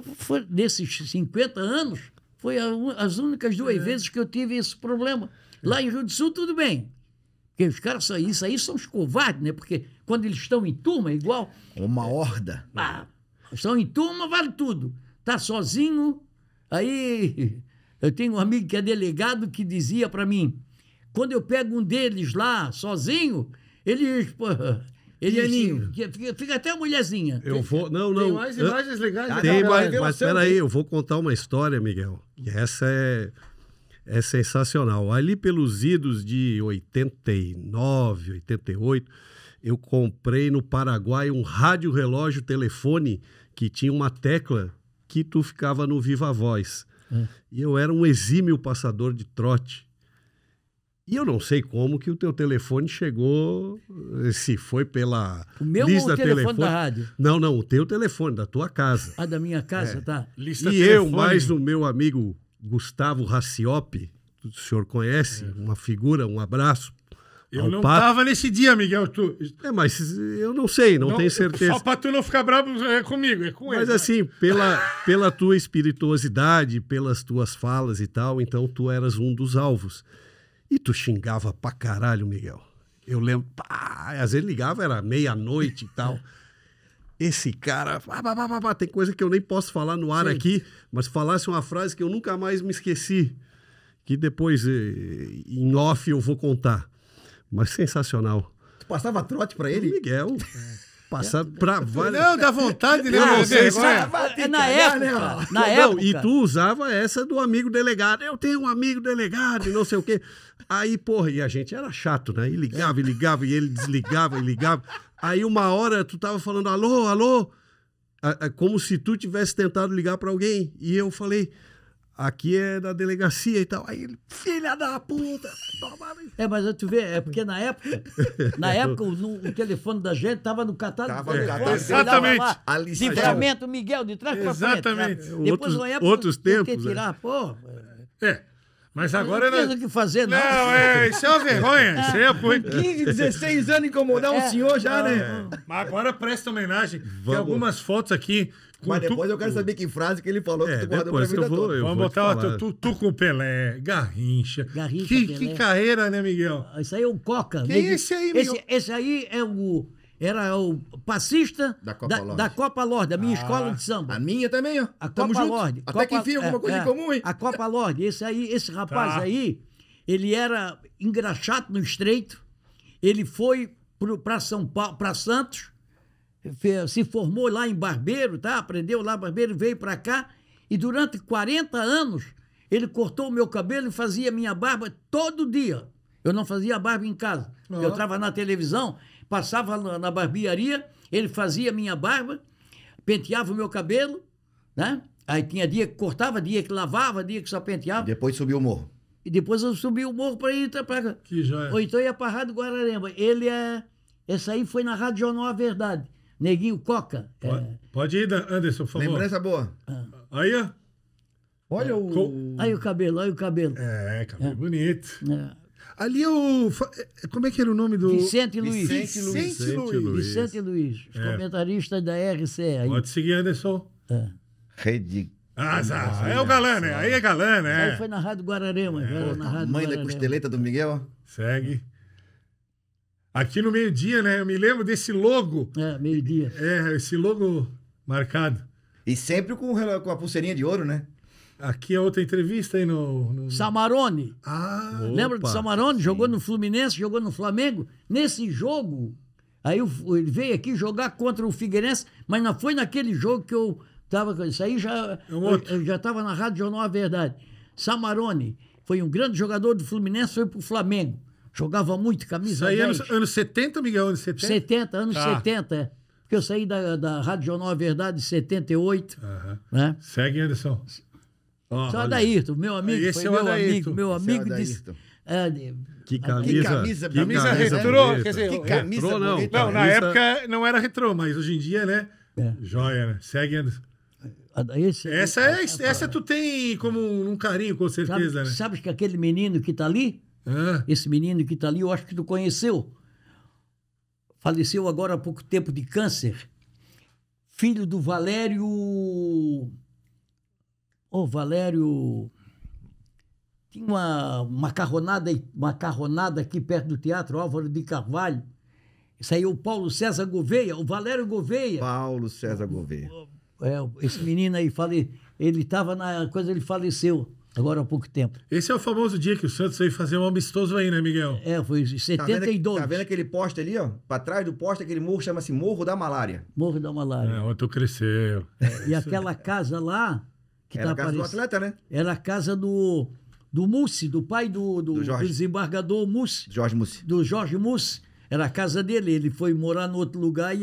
foi, nesses 50 anos, foi a, as únicas duas é. vezes que eu tive esse problema. É. Lá em Rio do Sul, tudo bem. Porque os caras, isso aí são os covardes, né? Porque quando eles estão em turma, é igual. Uma horda. Ah, estão em turma, vale tudo. Tá sozinho. Aí eu tenho um amigo que é delegado que dizia para mim: quando eu pego um deles lá sozinho, eles. Pô, Elianinho, é fica, fica até a mulherzinha. Eu vou. Não, não. Tem mais imagens legais. Ah, tem, né? mais, mas, mas peraí, eu vou contar uma história, Miguel. Que essa é, é sensacional. Ali pelos idos de 89, 88, eu comprei no Paraguai um rádio relógio telefone que tinha uma tecla que tu ficava no Viva Voz. Hum. E eu era um exímio passador de trote. E eu não sei como que o teu telefone chegou, eh, se foi pela o meu lista ou o telefone, telefone da rádio. Não, não, o teu telefone da tua casa. Ah, da minha casa, é. tá. Lista e telefone. eu mais o meu amigo Gustavo Raciope, o senhor conhece, é. uma figura, um abraço. Eu não estava nesse dia, Miguel. Tu... É, mas eu não sei, não, não tenho certeza. Só para tu não ficar bravo é comigo, é com mas, ele. Mas né? assim, pela, pela tua espirituosidade, pelas tuas falas e tal, então tu eras um dos alvos. E tu xingava pra caralho, Miguel. Eu lembro, pá, às vezes ligava, era meia-noite e tal. Esse cara, pá, pá, pá, tem coisa que eu nem posso falar no ar Sim. aqui, mas falasse uma frase que eu nunca mais me esqueci, que depois eh, em off eu vou contar. Mas sensacional. Tu passava trote pra ele? Miguel. É passado é. pra várias. Não, dá vontade, né? Não, sei. isso é na época. Né, na não, época. E tu usava essa do amigo delegado. Eu tenho um amigo delegado e não sei o quê. Aí, porra, e a gente era chato, né? E ligava, e ligava, e ele desligava, e ligava. Aí uma hora tu tava falando, alô, alô, é como se tu tivesse tentado ligar para alguém. E eu falei, aqui é da delegacia e tal. Aí ele, filha da puta! É, mas tu vê, é porque na época, na é. época o, o telefone da gente tava no catálogo. Tava no catálogo. Exatamente. Livramento Miguel de trás Exatamente. pra frente. Exatamente. Né? Depois, outros, na época, outros Tirar, é. é. Mas agora não. Não né tem o que fazer, não. Não, é, isso é uma vergonha. Isso é 15, 16 anos incomodar um é. senhor já, né? Ah, é. Mas agora presta homenagem. Vamos. Tem algumas fotos aqui. Mas depois tu... eu quero saber que frase que ele falou é, que tu guardou pra vida eu vou, eu Vamos vou botar lá, tu, tu, com Pelé, Garrincha. Garrincha que, Pelé. que carreira, né, Miguel? Isso aí é o Coca. Quem é esse aí, Miguel? Esse, esse aí é o era o passista da Copa da, Lorde, da, Copa Lorde, minha ah, escola de samba. A minha também, ó. A Tamo Copa junto. Lorde. Até que enfim, alguma é, coisa é, em comum, hein? A Copa Lorde. Esse, aí, esse rapaz tá. aí, ele era engraxado no estreito, ele foi para São Paulo, para Santos, se formou lá em Barbeiro, tá? Aprendeu lá Barbeiro, veio para cá e durante 40 anos ele cortou o meu cabelo e fazia minha barba todo dia. Eu não fazia barba em casa. Uhum. Eu estava na televisão passava na, na barbearia, ele fazia minha barba, penteava o meu cabelo, né? Aí tinha dia que cortava, dia que lavava, dia que só penteava. Depois subiu o morro. E depois eu subi o morro para ir para Que é. Ou então ia para Rádio Guararema. Ele é. Essa aí foi na Rádio Jornal A Verdade. Neguinho Coca. Pode, é... pode ir, Anderson, por favor. Lembrança boa. Ah. Aí, ó. Olha é. o. Aí o cabelo, olha o cabelo. É, cabelo é. bonito. É. Ali é o. É, é, como é que era o nome do. Vicente Luiz. Vicente Luiz. Vicente Luiz. Luiz. Os é. comentaristas da RCE. Pode seguir, Anderson. É. Rede ah, ah, é o galã, né? Aí é galã, né? Aí foi na Rádio Guararema. É. Na Rádio Mãe Guararema. da costeleta do Miguel. Segue. Aqui no meio-dia, né? Eu me lembro desse logo. É, meio-dia. É, esse logo marcado. E sempre com, com a pulseirinha de ouro, né? Aqui é outra entrevista aí no. no... Samarone. Ah, lembra do Samarone? Sim. Jogou no Fluminense, jogou no Flamengo. Nesse jogo, aí ele veio aqui jogar contra o Figueirense, mas não foi naquele jogo que eu tava. Isso aí já. É eu, eu, já estava na Rádio Jornal A Verdade. Samarone foi um grande jogador do Fluminense, foi pro Flamengo. Jogava muito, camisa. Isso aí, é anos, anos 70, Miguel? Anos 70? 70, anos tá. 70, é porque eu saí da, da Rádio Jornal A Verdade em 78. Uhum. Né? Segue, Anderson. Oh, Só Adairto, meu amigo, esse foi é meu Adairto. amigo, meu amigo é disse. É, que camisa, que camisa, camisa, camisa retrô, quer dizer, que camisa retrô, não. Bonita. Não, na camisa... época não era retrô, mas hoje em dia, né? É. Joia, né? Segue esse, essa é, essa é tu tem como um carinho, com certeza, né? sabe, né? Sabes que aquele menino que está ali, esse menino que está ali, eu acho que tu conheceu. Faleceu agora há pouco tempo de câncer. Filho do Valério o Valério tinha uma macarronada, macarronada aqui perto do Teatro Álvaro de Carvalho. Saiu é o Paulo César Gouveia, o Valério Gouveia. Paulo César Gouveia. É, esse menino aí, fale, ele estava na coisa, ele faleceu agora há pouco tempo. Esse é o famoso dia que o Santos veio fazer um amistoso aí, né, Miguel? É, foi 72. Tá vendo, tá vendo aquele poste ali, ó? Pra trás do poste, aquele morro chama-se Morro da Malária. Morro da Malária. É, ontem cresceu. É, e aquela casa lá, que Era é tá a casa aparecendo. do atleta, né? Era é a casa do, do Mussi, do pai do, do, do, do desembargador Mussi. Jorge Mussi. Do Jorge Mussi. Era a casa dele. Ele foi morar no outro lugar e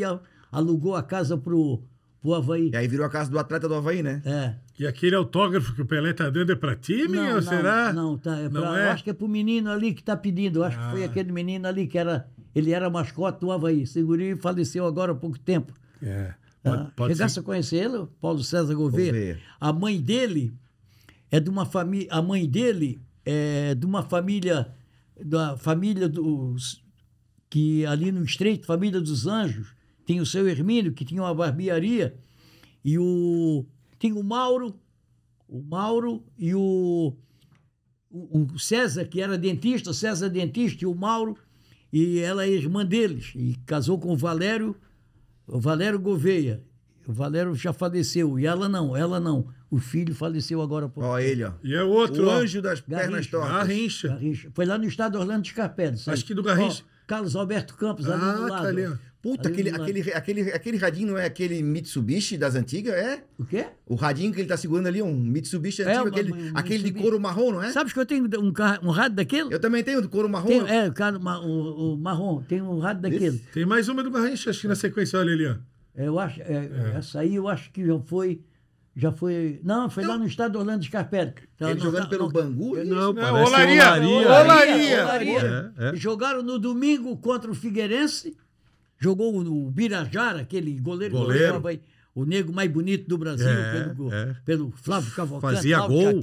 alugou a casa pro, pro Havaí. E aí virou a casa do atleta do Havaí, né? É. E aquele autógrafo que o Pelé tá dando é pra time não, ou não, será? Não, tá, é não tá. é? Eu acho que é pro menino ali que tá pedindo. Eu acho ah. que foi ah. aquele menino ali que era. Ele era mascote do Havaí. Segurinho faleceu agora há pouco tempo. É. Pode, ah, pode Regaça conhecê-lo, Paulo César Gouveia. Gouveia. A mãe dele é de uma família. A mãe dele é de uma família. Da família dos. Que ali no Estreito, família dos Anjos, tem o seu Hermínio, que tinha uma barbearia, e o. Tem o Mauro, o Mauro e o, o, César, que era dentista, o César é dentista, e o Mauro, e ela é irmã deles, e casou com o Valério o Valério Gouveia. O Valério já faleceu. E ela não, ela não. O filho faleceu agora. Por... Ó, ele, ó. E é outro. O anjo das Garrincha. pernas tortas. Garrincha. Garrincha. Foi lá no estado Orlando de Carpete. Acho que do Garrincha. Ó, Carlos Alberto Campos, ali ah, do lado. Tá ali, ó. Puta, aquele, aquele, aquele, aquele radinho não é aquele Mitsubishi das antigas, é? O quê? O radinho que ele tá segurando ali, um Mitsubishi é, antigo, é, aquele, uma, aquele Mitsubishi. de couro marrom, não é? Sabes que eu tenho um, carro, um rádio daquele? Eu também tenho, de couro marrom. Tenho, é, o, cara, o, o, marrom, tem um rádio daquele. Esse? Tem mais uma do Garrincha, acho que na sequência, olha ali, ó. É, eu acho, é, é. essa aí eu acho que já foi já foi. Não, foi então lá no estado Orlando Scarpetta Ele tá, jogando tá, pelo tá. Bangu? É, isso, não, não Olaria. Olaria. Olaria. Olaria. É, é. Jogaram no domingo contra o Figueirense jogou o Birajara, aquele goleiro, goleiro. Aí, o negro mais bonito do Brasil, é, pelo, é. pelo, Flávio Cavalcante, Fazia Flávio gol.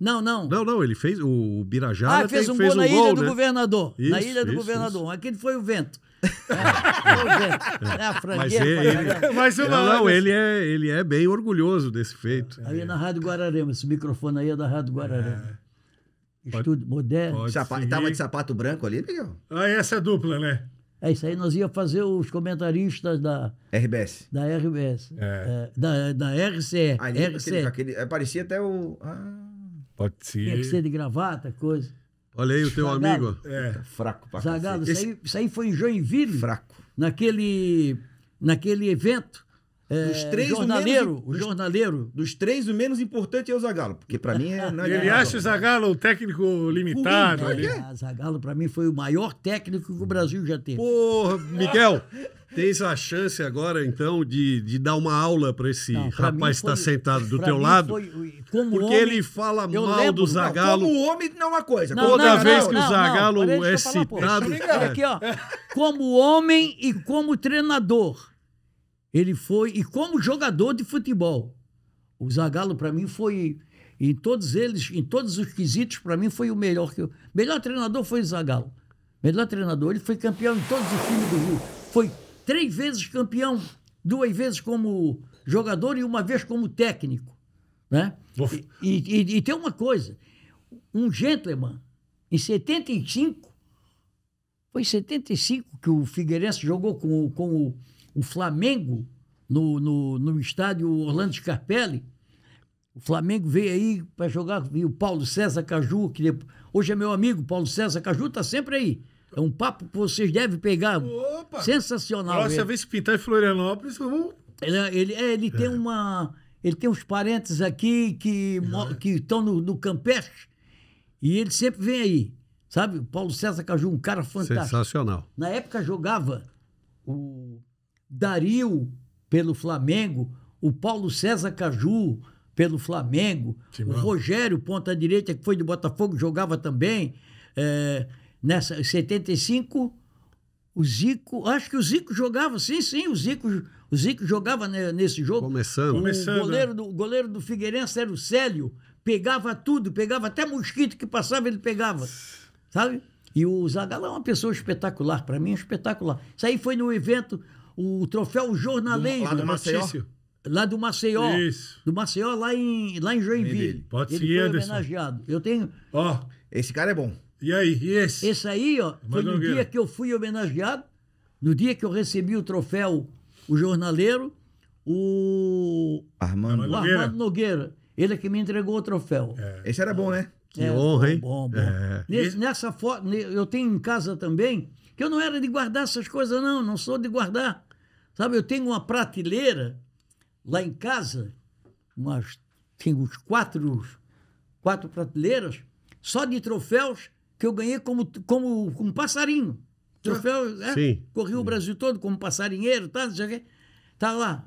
Não, não. Não, não, ele fez o Birajara. Ah, fez um fez gol, um na, gol, ilha né? governador, isso, na Ilha isso, do Governador. na Ilha do Governador. Aquele foi o vento. é, é frangueira, mas ele, mas não, não, ele é, ele é bem orgulhoso desse feito. Aí é. na Rádio Guararema, esse microfone aí é da Rádio Guararema. É. Estúdio pode, moderno. Pode tava de sapato branco ali, Miguel? Ah, essa é dupla, né? É isso aí, nós ia fazer os comentaristas da. RBS. Da RBS. É. É, da, da RCE. Ali, ah, RCE. Aquele, aquele, parecia até o. Ah, pode ser. Tinha que ser de gravata, coisa. Olha aí o teu Zagado. amigo. É. Tá fraco pra Zagado, isso, Esse... aí, isso aí foi em Joinville. Fraco. Naquele, naquele evento dos é, três jornaleiro, o, menos, o jornaleiro, dos três, o menos importante é o Zagallo, porque para mim é, não é Ele acha o Zagallo um técnico limitado é? ali. Ah, Zagallo para mim foi o maior técnico que o Brasil já teve. Porra, Miguel, tens a chance agora então de, de dar uma aula para esse não, rapaz que está sentado do teu lado. Foi, porque homem, ele fala mal lembro, do Zagallo. como homem não é uma coisa. Não, toda vez que o Zagallo é citado, é. como homem e como treinador ele foi, e como jogador de futebol, o Zagallo para mim foi em todos eles, em todos os quesitos, para mim foi o melhor que eu. Melhor treinador foi o Zagallo. Melhor treinador, ele foi campeão em todos os times do Rio. Foi três vezes campeão, duas vezes como jogador e uma vez como técnico, né? E, e, e tem uma coisa, um gentleman em 75 foi em 75 que o Figueirense jogou com, com o o Flamengo no, no, no estádio Orlando Scarpelli. O Flamengo veio aí para jogar, e o Paulo César Caju, que depois, hoje é meu amigo, Paulo César Caju está sempre aí. É um papo que vocês devem pegar. Opa! Sensacional. Próxima vez que pintar em Florianópolis, vamos. Ele, ele, é, ele tem é. uma. Ele tem uns parentes aqui que é. que estão no, no Campeche e ele sempre vem aí. Sabe? O Paulo César Caju, um cara fantástico. Sensacional. Na época jogava o Dario pelo Flamengo, o Paulo César Caju pelo Flamengo, Sim, o Rogério ponta direita que foi do Botafogo jogava também é, nessa 75 o Zico, acho que o Zico jogava, sim, sim, o Zico, o Zico jogava nesse jogo. Começando. O Começando. Goleiro é. do, goleiro do Figueirense era o Célio, pegava tudo, pegava até mosquito que passava, ele pegava, sabe? E o Zagallo é uma pessoa espetacular, para mim é espetacular. Isso aí foi no evento o troféu jornaleiro. lá do Maceió. Lá do Maceió. Isso. Do Maceió, lá em, lá em Joinville. Pode ele ser, foi homenageado. Eu tenho. Ó. Oh. Esse cara é bom. E aí, e esse? Esse aí, ó, foi no dia que eu fui homenageado, no dia que eu recebi o troféu, o jornaleiro, o. Armando, o Armando Nogueira. Ele é que me entregou o troféu. É. Esse era bom, né? É, que é, honra, hein? Bom, bom. É. Nesse, nessa foto, eu tenho em casa também que eu não era de guardar essas coisas, não, não sou de guardar. Sabe, eu tenho uma prateleira lá em casa, umas, tenho uns quatro, quatro prateleiras, só de troféus que eu ganhei como, como, como passarinho. Troféu, é, corri o Brasil todo como passarinheiro, tá, não sei o quê. Tá lá.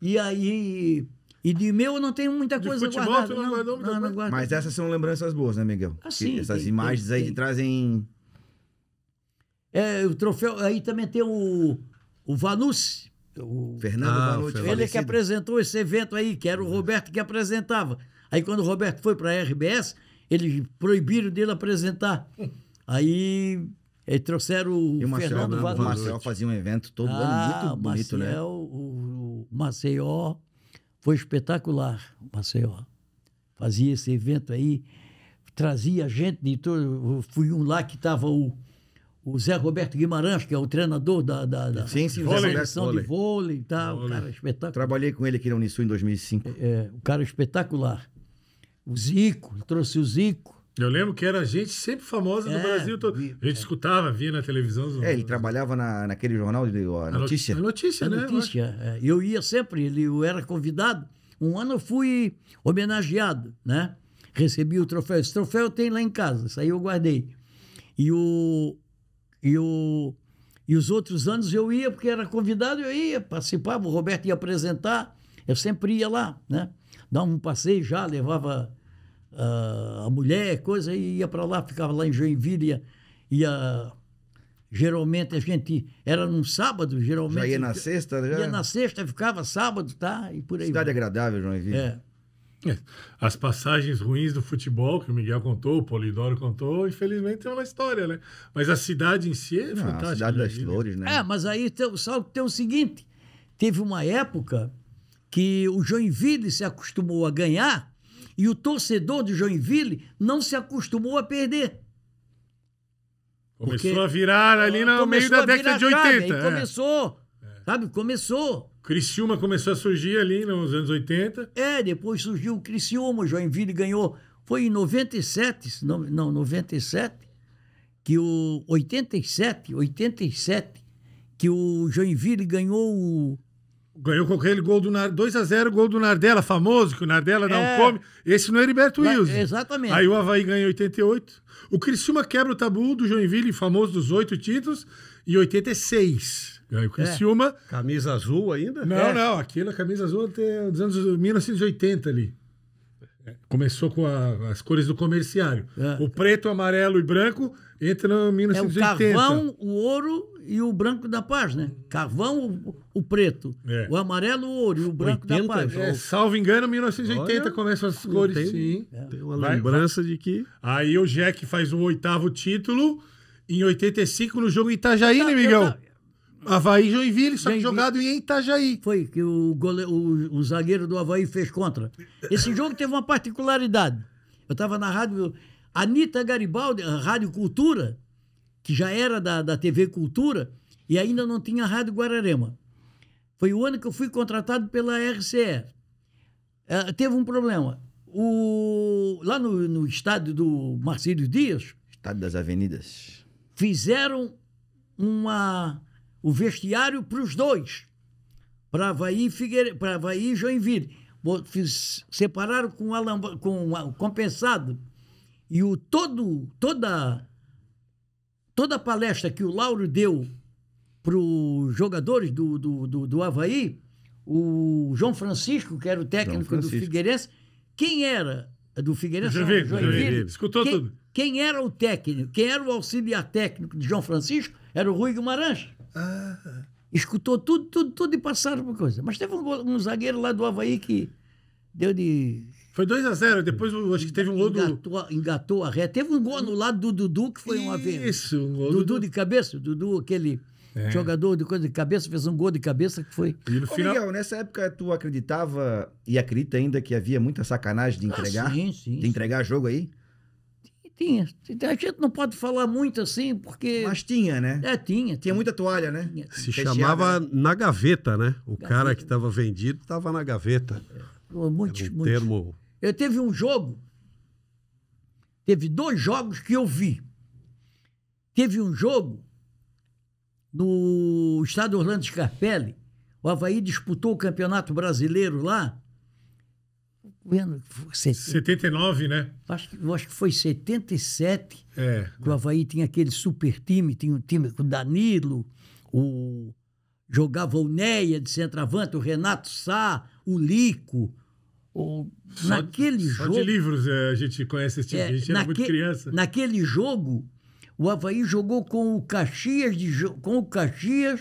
E aí e de meu eu não tenho muita de coisa futebol, guardada. Não, não, não, não, não Mas essas são lembranças boas, né, Miguel? Assim, essas tem, imagens tem, aí tem. que trazem é, o troféu. Aí também tem o, o Vanucci. O ah, Fernando ah, Vanucci. Ele que apresentou esse evento aí, que era o Roberto que apresentava. Aí quando o Roberto foi para a RBS, eles proibiram dele apresentar. Aí eles é, trouxeram o, o Marcelo, Fernando Vanucci. O Marcel fazia um evento todo ah, ano muito bonito, Marcel, né? O, o Maceió foi espetacular, o Maceió. Fazia esse evento aí, trazia gente de todo. Fui um lá que estava o o Zé Roberto Guimarães, que é o treinador da, da, da sim, sim, vôlei, seleção vôlei. de vôlei e tal, vôlei. cara é espetacular. Trabalhei com ele aqui na Unisul em 2005. É, é, o cara é espetacular. O Zico, trouxe o Zico. Eu lembro que era gente sempre famosa no é, Brasil todo. A gente escutava, via na televisão. É, ele trabalhava na, naquele jornal de a notícia. A notícia, a né? Notícia. É. Eu ia sempre, ele, eu era convidado. Um ano eu fui homenageado, né? Recebi o troféu. Esse troféu eu tenho lá em casa, isso aí eu guardei. E o, e, o, e os outros anos eu ia, porque era convidado, eu ia, participava, o Roberto ia apresentar, eu sempre ia lá, né? Dava um passeio já, levava uh, a mulher, coisa, e ia para lá, ficava lá em Joinville, ia, ia geralmente a gente era num sábado, geralmente. Já ia na sexta, já? Né? Ia na sexta, ficava sábado, tá? E por aí. Cidade vai. agradável, Joinville. É. É, as passagens ruins do futebol que o Miguel contou, o Polidoro contou, infelizmente tem uma história, né? Mas a cidade em si é Não, fantástica. A cidade das né, flores, né? É, mas aí tem, só tem o seguinte: teve uma época que o Joinville se acostumou a ganhar e o torcedor de Joinville não se acostumou a perder. Começou a virar ali no meio da década de 80. é. Começou, é. sabe? Começou. Criciúma começou a surgir ali nos anos 80. É, depois surgiu o Criciúma, o Joinville ganhou. Foi em 97, não, não 97, que o 87, 87, que o Joinville ganhou o Ganhou com aquele gol do Nardella, 2x0, gol do Nardella, famoso, que o Nardella não é... come. Esse não é Heriberto Wilson. Exatamente. Aí o Havaí ganha em 88. O Criciúma quebra o tabu do Joinville, famoso dos oito títulos, em 86. Ganhou Criciúma. É. é. Camisa azul ainda? Não, é. não. Aquilo, a camisa azul até dos anos 1980 ali. É, começou com a, as cores do comerciário. É. O preto, amarelo e branco entra em 1980. É o carvão, o ouro e o branco da paz, né? Carvão, o, o preto. É. O amarelo, o ouro e o branco 80, da paz. É, salvo engano, 1980 começam as cores. Tenho, sim. É. Tem uma lembrança vai, vai. de que... Aí o Jack faz o oitavo título em 85 no jogo Itajaí, tá, né, Miguel? Havaí Joinville, só que jogado em Itajaí. Foi, que o, gole... o, o zagueiro do Havaí fez contra. Esse jogo teve uma particularidade. Eu estava na rádio. Anitta Garibaldi, a Rádio Cultura, que já era da, da TV Cultura, e ainda não tinha Rádio Guararema. Foi o ano que eu fui contratado pela RCE. É, teve um problema. O, lá no, no estádio do Marcílio Dias. Estádio das Avenidas. Fizeram uma o vestiário para os dois, para Havaí, Figueira, para Havaí e Joinville. Fiz, separaram com, alamba, com o compensado. E o todo, toda, toda a palestra que o Lauro deu para os jogadores do, do, do, do Havaí, o João Francisco, que era o técnico do Figueirense, quem era do Figueirense? Escutou quem, tudo. Quem era o técnico, quem era o auxiliar técnico de João Francisco era o Rui Guimarães. Ah, escutou tudo, tudo, tudo e passaram por coisa. Mas teve um, um zagueiro lá do Havaí que deu de foi 2 a 0 depois acho que teve um gol engatou, do... Engatou a ré. Teve um gol no lado do Dudu, que foi uma vez. Isso, um gol Dudu do... de cabeça, Dudu, aquele é. jogador de coisa de cabeça, fez um gol de cabeça que foi... E no Ô, final... Miguel, nessa época tu acreditava e acredita ainda que havia muita sacanagem de ah, entregar? Ah, sim, sim. De entregar sim. jogo aí? Tinha. Então, a gente não pode falar muito assim, porque. Mas tinha, né? É, tinha. Tinha, muita toalha, né? Tinha, Se chamava na gaveta, né? O gaveta. cara que estava vendido estava na gaveta. Muito, um muito. termo. Eu teve um jogo, teve dois jogos que eu vi. Teve um jogo no estado Orlando Scarpelli, o Havaí disputou o Campeonato Brasileiro lá, ano 79, né? Acho, eu acho que foi 77. É. Que o Havaí tinha aquele super time, tinha um time com o Danilo, o jogava o Neia de centroavante, o Renato Sá, o Lico. O, só, naquele só jogo. de livros é, a gente conhece esse time, é, a gente naque, era muito criança. Naquele jogo, o Havaí jogou com o Caxias de com o Caxias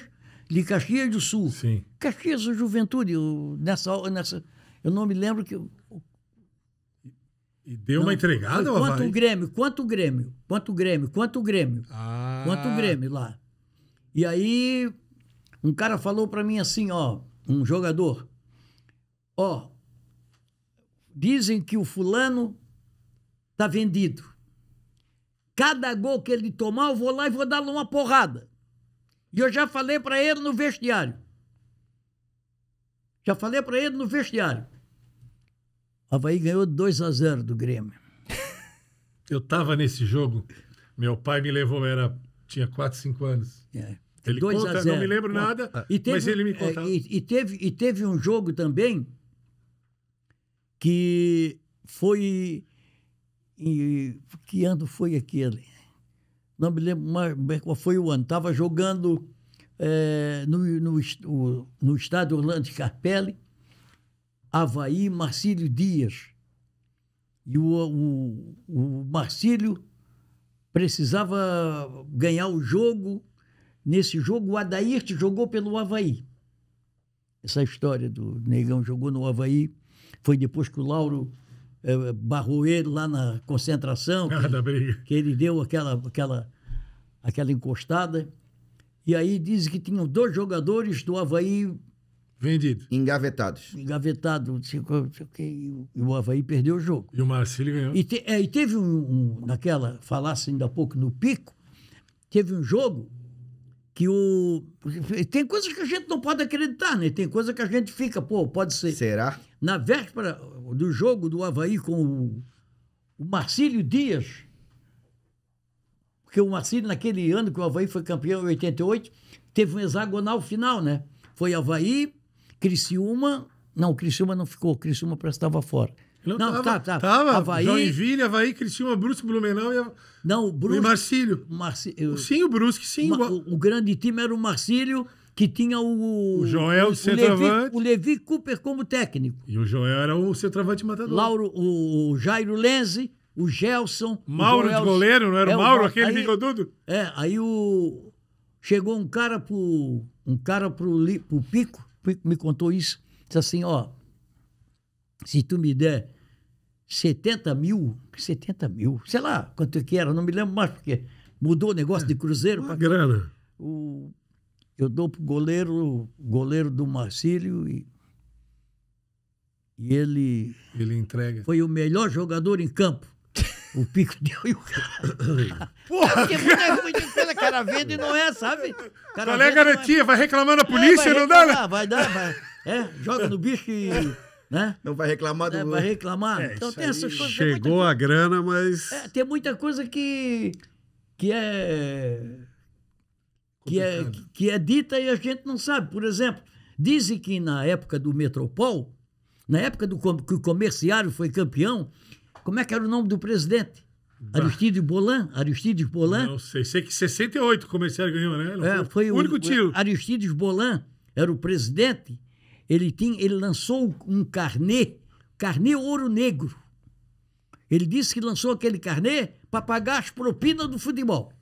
de Caxias do Sul. Sim. Caxias Juventude, eu, nessa nessa eu não me lembro que e deu não, uma entregada, foi, Quanto o Grêmio, quanto o Grêmio, quanto o Grêmio, quanto o Grêmio, ah. quanto o Grêmio lá. E aí, um cara falou para mim assim, ó, um jogador, ó, dizem que o fulano tá vendido. Cada gol que ele tomar, eu vou lá e vou dar uma porrada. E eu já falei para ele no vestiário. Já falei para ele no vestiário. Havaí ganhou 2 a 0 do Grêmio. Eu estava nesse jogo, meu pai me levou, era tinha 4, 5 anos. É. Ele conta, não me lembro nada, ah, teve, mas ele me contava. É, e, e, teve, e teve um jogo também que foi... que ano foi aquele? Não me lembro mais qual foi o ano. Estava jogando é, no, no, no estádio Orlando Carpelli. Havaí Marcílio Dias. E o, o, o Marcílio precisava ganhar o jogo. Nesse jogo, o Adairte jogou pelo Havaí. Essa história do Negão jogou no Havaí. Foi depois que o Lauro é, barrou ele lá na concentração. que, que ele deu aquela, aquela, aquela encostada. E aí dizem que tinham dois jogadores do Havaí Vendido. Engavetados. Engavetado, o E o Havaí perdeu o jogo. E o Marcílio ganhou. E, te, é, e teve um, um, naquela falasse ainda há pouco, no pico, teve um jogo que o. Tem coisas que a gente não pode acreditar, né? Tem coisas que a gente fica, pô, pode ser. Será? Na véspera do jogo do Havaí com o, o Marcílio Dias, porque o Marcílio, naquele ano que o Havaí foi campeão em 88, teve um hexagonal final, né? Foi Havaí, Criciúma, não, Criciúma não ficou, Criciúma parece que estava fora. Não, não tava, tá, tá. Tava. Havaí, Joinville, Havaí, Criciúma, Brusque, Blumenau e... Não, o Brusque... E Marcílio. Marci... Eu... Sim, o Brusque, sim. Ma... O, grande time era o Marcílio, que tinha o... O Joel, o, o centroavante. Levi, o Levi Cooper como técnico. E o Joel era o centroavante matador. Lauro, o Jairo Lenze, o Gelson... Mauro o Joel... de goleiro, não era é, o Mauro, aquele aí, bigodudo? É, aí o... Chegou um cara pro... Um cara pro, pro Pico, me contou isso. Disse assim, ó, se tu me der 70 mil, 70 mil, sei lá quanto é que era, não me lembro mais, porque mudou o negócio é, de cruzeiro. Uma pra... grana. O... Eu dou pro goleiro, goleiro do Marcílio e... e ele... Ele entrega. Foi o melhor jogador em campo. O pico deu e o cara. Porra! porque muita, muita coisa, cara né? vende e não é, sabe? Cara Qual é a é. garantia? É. Vai reclamar na é, polícia é, vai não dá? Né? Vai dar, vai. É, joga no bicho e. Né? Não vai reclamar do. É, vai reclamar. É, então tem essas coisas. Chegou a grana, mas. É, tem muita coisa que. que é. Que é, que é dita e a gente não sabe. Por exemplo, dizem que na época do Metropol, na época do que o comerciário foi campeão, como é que era o nome do presidente? Bah. Aristides Bolan, Aristides Bolan. Não sei, sei que 68 o comerciário ganhou, né? Não é, foi, foi o único tiro. Aristides Bolan era o presidente. Ele tinha, ele lançou um carnê, carnê ouro negro. Ele disse que lançou aquele carnê para pagar as propinas do futebol.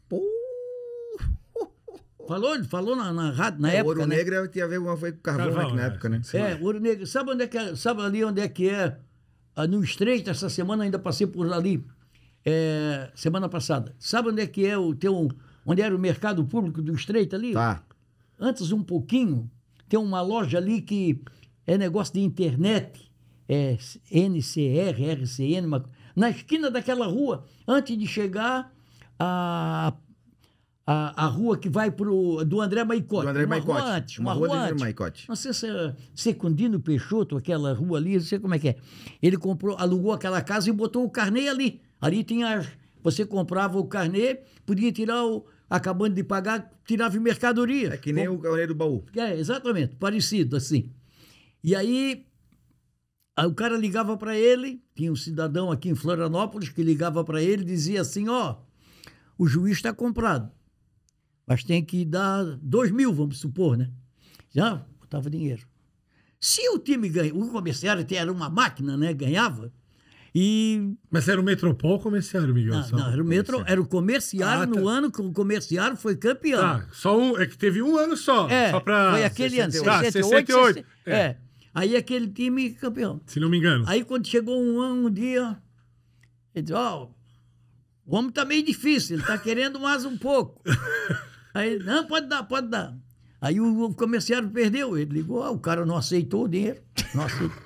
Falou, ele falou na, na, rádio, na é, época. Ouro né? Negro é, tinha a ver com carvão, Carvalho, né, na né? época, né? É, Ouro Negro. Sabe onde é que é, Sabe ali onde é que é ah, no Estreito, essa semana ainda passei por ali, é, semana passada. Sabe onde é que é o teu. Onde era o mercado público do Estreito ali? Tá. Antes um pouquinho, tem uma loja ali que é negócio de internet, é NCR, RCN, uma, na esquina daquela rua, antes de chegar a a, a rua que vai pro do André Maicote. Do André uma Maicote. Rua uma, rua, do André Maicote. Não sei se é Secundino Peixoto, aquela rua ali, não sei como é que é. Ele comprou, alugou aquela casa e botou o carnê ali. Ali tinha as, você comprava o carnê, podia tirar o acabando de pagar, tirava mercadoria. É que nem Com... o carnê do baú. É, exatamente, parecido assim. E aí Aí o cara ligava para ele, tinha um cidadão aqui em Florianópolis que ligava para ele e dizia assim: ó, oh, o juiz está comprado mas tem que dar 2 mil, vamos supor, né? Já botava dinheiro. Se o time ganha, o comerciário era uma máquina, né? Ganhava. E... Mas era o Metropol ou o comerciário, Miguel? Não, não era, o metro, era o comerciário ah, tá. no ano que o comerciário foi campeão. Ah, só um, é que teve um ano só. É, só pra... Foi aquele 68. ano, 68. 68 60, é. é. Aí aquele time campeão. Se não me engano. Aí quando chegou um ano, um dia, ele disse: Ó, oh, o homem tá meio difícil, ele tá querendo mais um pouco. Aí, não, pode dar, pode dar. Aí o comerciário perdeu, ele ligou, ah, o cara não aceitou o dinheiro, não aceitou.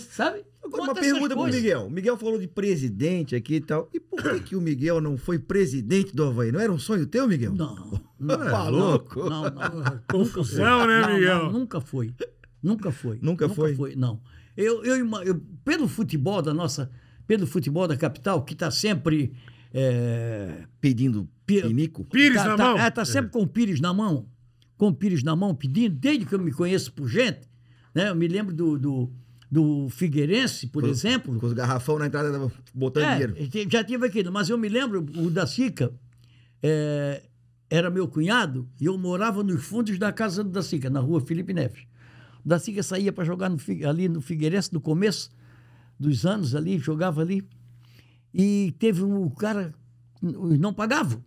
sabe? Agora, uma pergunta pro Miguel. O Miguel falou de presidente aqui e tal. E por que, que o Miguel não foi presidente do Havaí? Não era um sonho teu, Miguel? Não. Não, é, não Não, não. Confusão, né, Miguel? Não, nunca foi. Nunca foi. Nunca, nunca foi? foi? Não. Eu, eu, eu, pelo futebol da nossa... Pelo futebol da capital, que está sempre é, pedindo pinico. Pires tá, na tá, mão? É, tá é. sempre com o pires na mão. Com o pires na mão, pedindo, desde que eu me conheço por gente. Né? Eu me lembro do, do, do Figueirense, por com, exemplo. Com os garrafão na entrada, botando é, dinheiro. Já tive aquilo, mas eu me lembro, o da Sica é, era meu cunhado e eu morava nos fundos da casa do da Sica, na rua Felipe Neves. O da Sica saía para jogar no, ali no Figueirense, no começo dos anos ali, jogava ali. E teve um cara, não pagavam.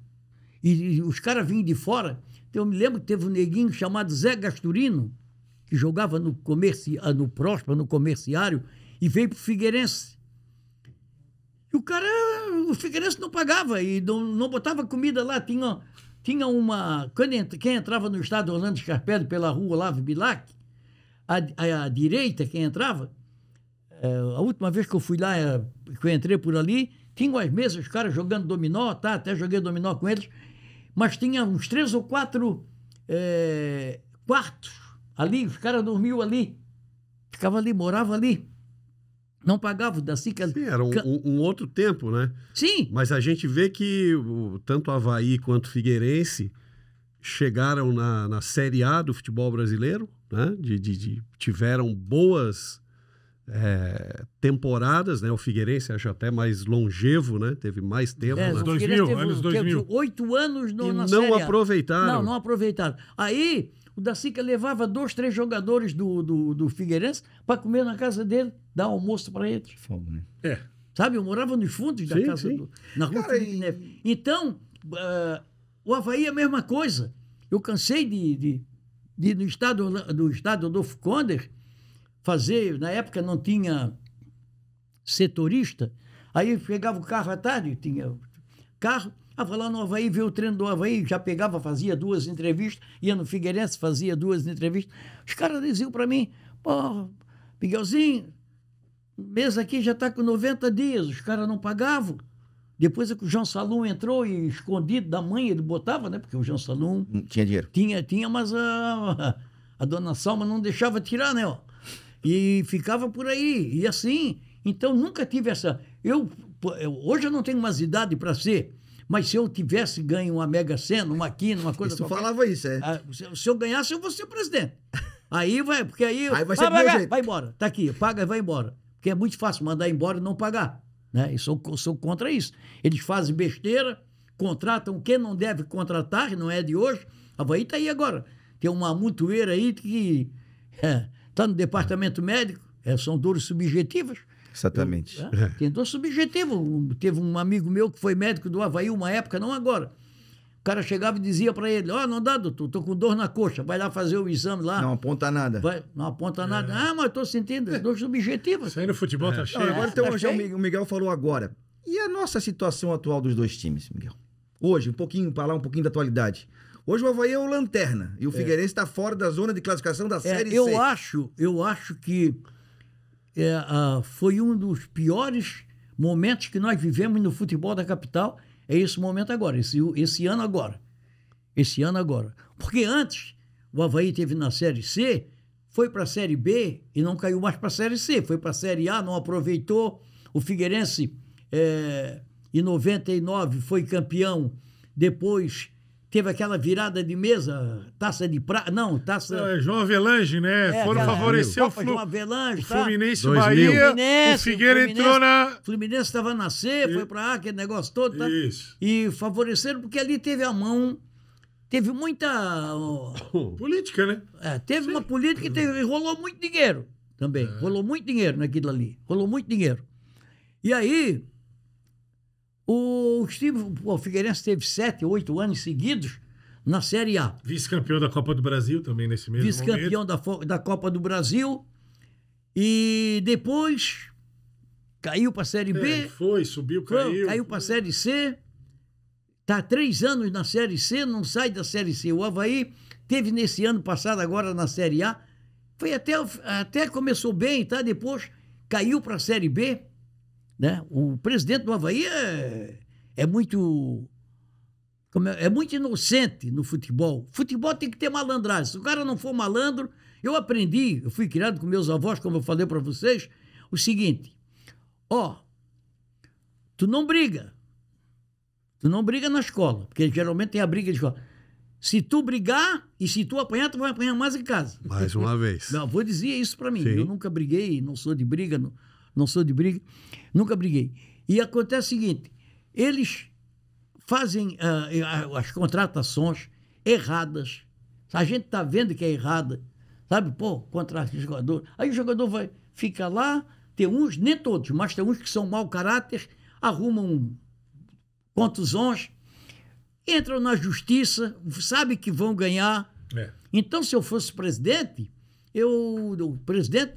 E, e os caras vinham de fora. Então, eu me lembro que teve um neguinho chamado Zé Gasturino, que jogava no, comércio ah, no Próspera, no Comerciário, e veio para o Figueirense. E o cara, o Figueirense não pagava e não, não botava comida lá. Tinha, tinha uma. Quem entrava no estado Orlando Scarpelli pela rua Olavo Bilac, a, direita, quem entrava, eh, a última vez que eu fui lá, eh, que eu entrei por ali, tinham as mesas, os caras jogando dominó, tá? Até joguei dominó com eles, mas tinha uns três ou quatro é, quartos ali, os caras dormiam ali, ficava ali, morava ali. Não pagava da Sim, era um, um, outro tempo, né? Sim. Mas a gente vê que tanto Havaí quanto Figueirense chegaram na, na Série A do futebol brasileiro, né? de, de, de tiveram boas é, temporadas, né? O Figueirense acho até mais longevo, né? Teve mais tempo. É, né? 2000, teve, anos 2000. Oito anos no, e na não série. aproveitaram. Não, não aproveitaram. Aí o Dacica levava dois, três jogadores do, do, do Figueirense para comer na casa dele, dar almoço para eles. Fogo, né? É. Sabe, eu morava nos fundos da casa sim. do, na rua Cara, Felipe e... Então, uh, o Havaí é a mesma coisa. Eu cansei de, de, de ir no estado do estado do Conder fazer. Na época não tinha setorista. Aí pegava o carro à tarde, tinha carro, ia ah, lá no Havaí, ver o treino do Havaí, já pegava, fazia duas entrevistas, ia no Figueirense, fazia duas entrevistas. Os caras diziam para mim, pô, Miguelzinho, mês aqui já está com 90 dias, os caras não pagavam. Depois é que o João Salum entrou e escondido da mãe ele botava, né? Porque o João Salum... Hum, tinha dinheiro. Tinha, tinha mas a, a dona Salma não deixava tirar, né? Ó. E ficava por aí. E assim. Então nunca tive essa. Eu, eu hoje eu não tenho mais idade para ser. Mas se eu tivesse ganho uma Mega Sena, uma quina, uma coisa. Isso qualquer, falava isso, é. A, ah, se, se eu ganhasse, eu vou ser presidente. Aí vai, porque aí. Aí vai ser vai, vai, vai embora, tá aqui, paga e vai embora. Porque é muito fácil mandar embora e não pagar. Né? Eu sou, eu sou contra isso. Eles fazem besteira, contratam quem não deve contratar, não é de hoje. Havaí tá aí agora. Tem uma mutueira aí que. É, Está no departamento médico, é, são dores subjetivas. Exatamente. Eu, é, tem dor subjetiva. Teve um amigo meu que foi médico do Havaí uma época, não agora. O cara chegava e dizia para ele: Ó, oh, não dá, doutor, tô com dor na coxa, vai lá fazer o exame lá. Não aponta nada. Vai, não aponta é. nada. Ah, mas estou sentindo é. dores subjetivas. Isso aí no futebol tá é. cheio. Não, agora tem então, tá um, o Miguel falou agora. E a nossa situação atual dos dois times, Miguel? Hoje, um pouquinho para lá, um pouquinho da atualidade. Hoje o Havaí é o lanterna e o é. Figueirense está fora da zona de classificação da é, Série eu C. Eu acho, eu acho que é, foi um dos piores momentos que nós vivemos no futebol da capital. É esse momento agora, esse, esse ano agora. Esse ano agora. Porque antes o Havaí teve na Série C, foi para a Série B e não caiu mais para a Série C. Foi para a Série A, não aproveitou. O Figueirense, é, em 99, foi campeão. Depois teve aquela virada de mesa, taça de prata. Não, taça. É, João Avelange, né? É, Foram favorecer o, Flu... João Avelange, tá? Fluminense Bahia. Fluminense, o Figueira Fluminense, entrou na. Fluminense estava a nascer, e... foi para lá, aquele negócio todo. Tá? Isso. E favoreceram, porque ali teve a mão. Teve muita. política, né? É, teve Sim. uma política que teve, rolou muito dinheiro também. É. Rolou muito dinheiro naquilo ali. Rolou muito dinheiro. E aí, o, Steve, o Figueirense teve sete, oito anos seguidos na Série A. Vice-campeão da Copa do Brasil também nesse mesmo Vice-campeão da, da Copa do Brasil. E depois caiu para a Série é, B. Foi, subiu, caiu. Foi, caiu para a Série C. Está três anos na Série C, não sai da Série C. O Havaí teve nesse ano passado, agora na Série A. Foi até, até começou bem, tá? Depois caiu para a Série B. Né? O presidente do Havaí é, é muito. É, é muito inocente no futebol. Futebol tem que ter malandragem. Se o cara não for malandro, eu aprendi, eu fui criado com meus avós, como eu falei para vocês, o seguinte: ó, tu não briga. Tu não briga na escola, porque geralmente tem a briga de escola. Se tu brigar e se tu apanhar, tu vai apanhar mais em casa. Mais uma vez. Meu avô dizia isso para mim. Sim. Eu nunca briguei, não sou de briga, não, não sou de briga, nunca briguei. E acontece o seguinte: eles fazem uh, as contratações erradas. A gente está vendo que é errada. Sabe, pô, contrato de jogador. Aí o jogador vai, fica lá, tem uns, nem todos, mas tem uns que são mau caráter, arrumam contusões, entram na justiça, sabe que vão ganhar. É. Então, se eu fosse presidente, eu, o presidente,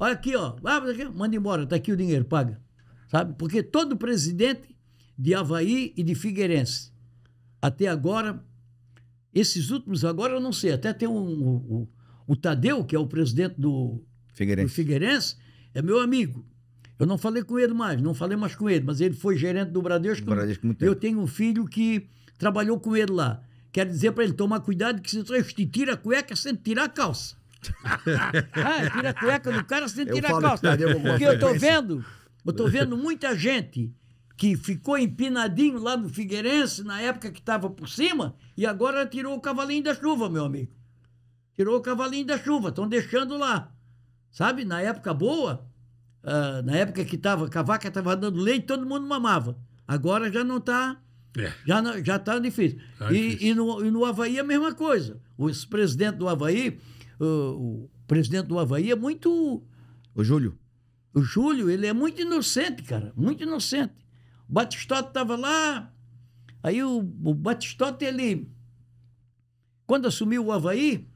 Olha aqui, ó, manda embora, tá aqui o dinheiro, paga. Sabe? Porque todo presidente de Havaí e de Figueirense, até agora, esses últimos agora eu não sei, até tem um, o, o Tadeu, que é o presidente do Figueirense. do Figueirense, é meu amigo. Eu não falei com ele mais, não falei mais com ele, mas ele foi gerente do Bradesco. Bradesco muito eu tenho um filho que trabalhou com ele lá. Quero dizer para ele tomar cuidado que se te tira a cueca sem tirar a calça ah, tira a cueca do cara sem tirar a calça. Porque eu tô vendo, eu tô vendo muita gente que ficou empinadinho lá no Figueirense na época que estava por cima e agora tirou o cavalinho da chuva, meu amigo. Tirou o cavalinho da chuva, estão deixando lá. Sabe, na época boa, uh, na época que tava, que a vaca estava dando leite, todo mundo mamava. Agora já não está. É. Já, já tá difícil. Tá difícil. E, no, e no Havaí a mesma coisa. Os presidentes do Havaí ah, o, presidente do Havaí é muito. O Júlio. O Júlio, ele é muito inocente, cara, muito inocente. O Batistote estava lá, aí o, o Batistote, ele. Quando assumiu o Havaí,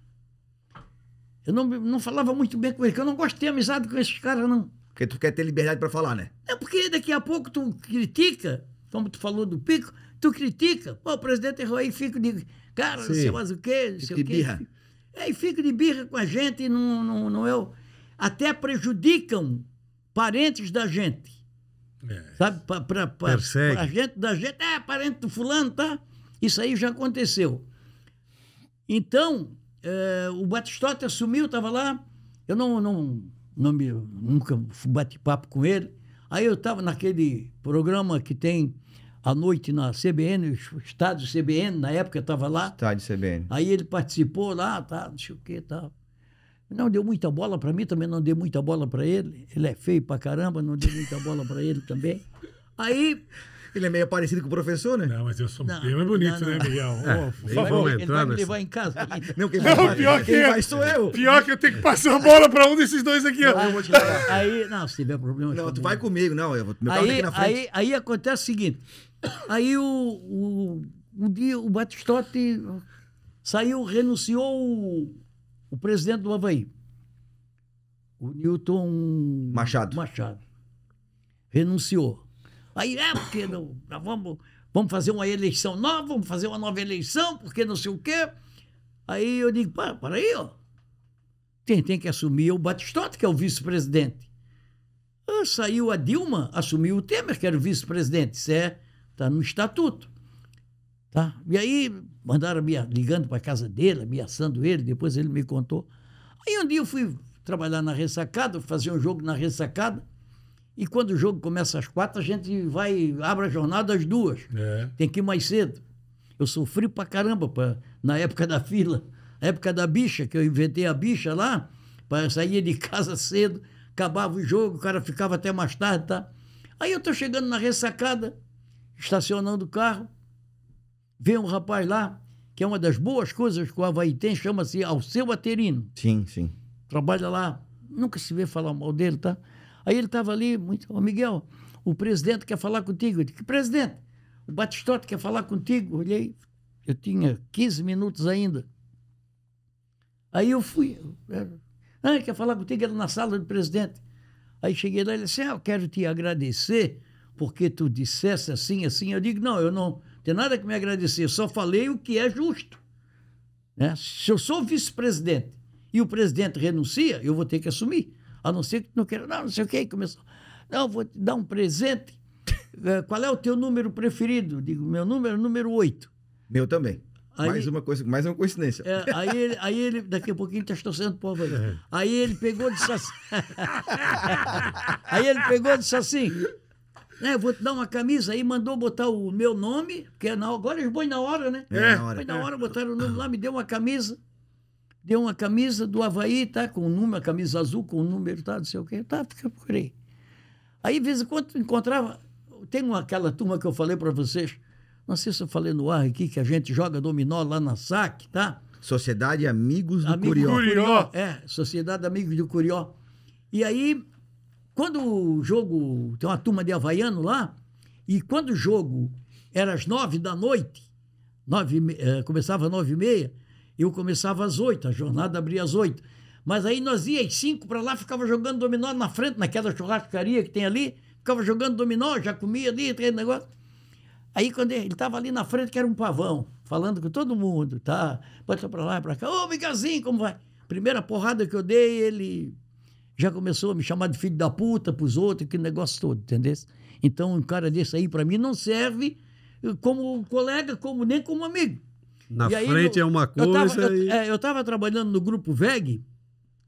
eu não, não falava muito bem com ele, porque eu não gosto de amizade com esses caras, não. Porque tu quer ter liberdade para falar, né? É porque daqui a pouco tu critica, como tu falou do Pico, tu critica. Pô, o presidente errou aí, fica de. Cara, Sim. não sei mais o quê, não sei o quê. Birra. Aí é, fica de birra com a gente, não, não, não eu, é até prejudicam parentes da gente. É. Sabe? Pra, pra, pra, Persegue. pra gente da gente, é parente do fulano, tá? Isso aí já aconteceu. Então, é, o Batistote assumiu, estava lá, eu não, não, não me, nunca bati papo com ele. Aí eu estava naquele programa que tem à noite na CBN, estádio CBN, na época estava lá. Estádio CBN. Aí ele participou lá, tá, não sei o que, tal. Tá. Não deu muita bola para mim, também não deu muita bola para ele. Ele é feio pra caramba, não deu muita bola para ele também. Aí ele é meio parecido com o professor, né? Não, mas eu sou não, bem mais bonito, não, não. né, Miguel? É, oh, por ele favor, vai, ele vai me levar em casa. não, quem não vai, pior que quem vai sou eu. Pior que eu tenho que passar a bola para um desses dois aqui. Não, ó. eu vou te Aí, não, se tiver problema... Não, tu vai comigo, não. Eu vou, meu tá aí, aqui na frente. Aí, aí acontece o seguinte. Aí o, o, o dia, o Batistotti saiu, renunciou o, o presidente do Havaí. O Newton Machado. Machado. Renunciou. Aí é porque não, vamos, vamos fazer uma eleição nova, vamos fazer uma nova eleição, porque não sei o quê. Aí eu digo, para, para aí, ó. tem tem que assumir é o Batistotti, que é o vice-presidente. Ah, saiu a Dilma, assumiu o Temer, que era o vice-presidente. Isso é Está no estatuto. Tá? E aí mandaram me ligando para a casa dele, ameaçando ele, depois ele me contou. Aí um dia eu fui trabalhar na ressacada, fazer um jogo na ressacada, e quando o jogo começa às quatro, a gente vai, abre a jornada às duas. É. Tem que ir mais cedo. Eu sofri pra caramba pra, na época da fila, na época da bicha, que eu inventei a bicha lá, para sair de casa cedo, acabava o jogo, o cara ficava até mais tarde, tá? Aí eu tô chegando na ressacada, estacionando o carro, vê um rapaz lá, que é uma das boas coisas que o Havaí tem, chama-se Alceu Aterino. Sim, sim. Trabalha lá, nunca se vê falar mal dele, tá? Aí ele estava ali, muito, oh, Miguel, o presidente quer falar contigo. Eu disse, que presidente? O Batistote quer falar contigo. Olhei, eu tinha 15 minutos ainda. Aí eu fui, é, ah, quer falar contigo? Era na sala do presidente. Aí cheguei lá e disse, ah, eu quero te agradecer porque tu dissesse assim, assim. Eu digo, não, eu não tenho nada que me agradecer, só falei o que é justo. Né? Se eu sou vice-presidente e o presidente renuncia, eu vou ter que assumir. A não ser que tu não queira, não, não sei o que, começou. Não, vou te dar um presente. Eh, qual é o teu número preferido? Eu digo, meu número é número 8. Meu também. Aí, mais, uma coisa, mais uma coincidência. É, aí, ele, aí ele, daqui a pouquinho está torcendo povo aí. É. Aí ele pegou e disse assim. aí ele pegou e disse assim: né, vou te dar uma camisa aí, mandou botar o meu nome, porque é na, agora eles põem na hora, né? É, é na hora. Põe na é. hora, botaram o nome lá, me deu uma camisa, deu uma camisa do Havaí, tá? Com o um número, a camisa azul, com o um número, tá? Não sei o quê, tá? Fica por aí. Aí, de vez em quando, encontrava, tem uma, aquela turma que eu falei para vocês, não sei se eu falei no ar aqui, que a gente joga dominó lá na SAC, tá? Sociedade Amigos do Amigo Curió. Curió. É, Sociedade Amigos do Curió. E aí quando o jogo. Tem uma turma de havaiano lá, e quando o jogo era às nove da noite, nove, eh, começava às nove e meia, eu começava às oito, a jornada abria às oito. Mas aí nós ia às cinco para lá, ficava jogando dominó na frente, naquela churrascaria que tem ali, ficava jogando dominó, já comia ali, aquele negócio. Aí quando ele estava ali na frente, que era um pavão, falando com todo mundo, tá? ser para lá, para cá. Ô, Micazinho, como vai? Primeira porrada que eu dei, ele já começou a me chamar de filho da puta para os outros, que negócio todo, entendeu? Então, um cara desse aí, para mim, não serve como colega, como nem como amigo. Na e frente aí, eu, é uma coisa. Eu estava e... É, trabalhando no grupo VEG.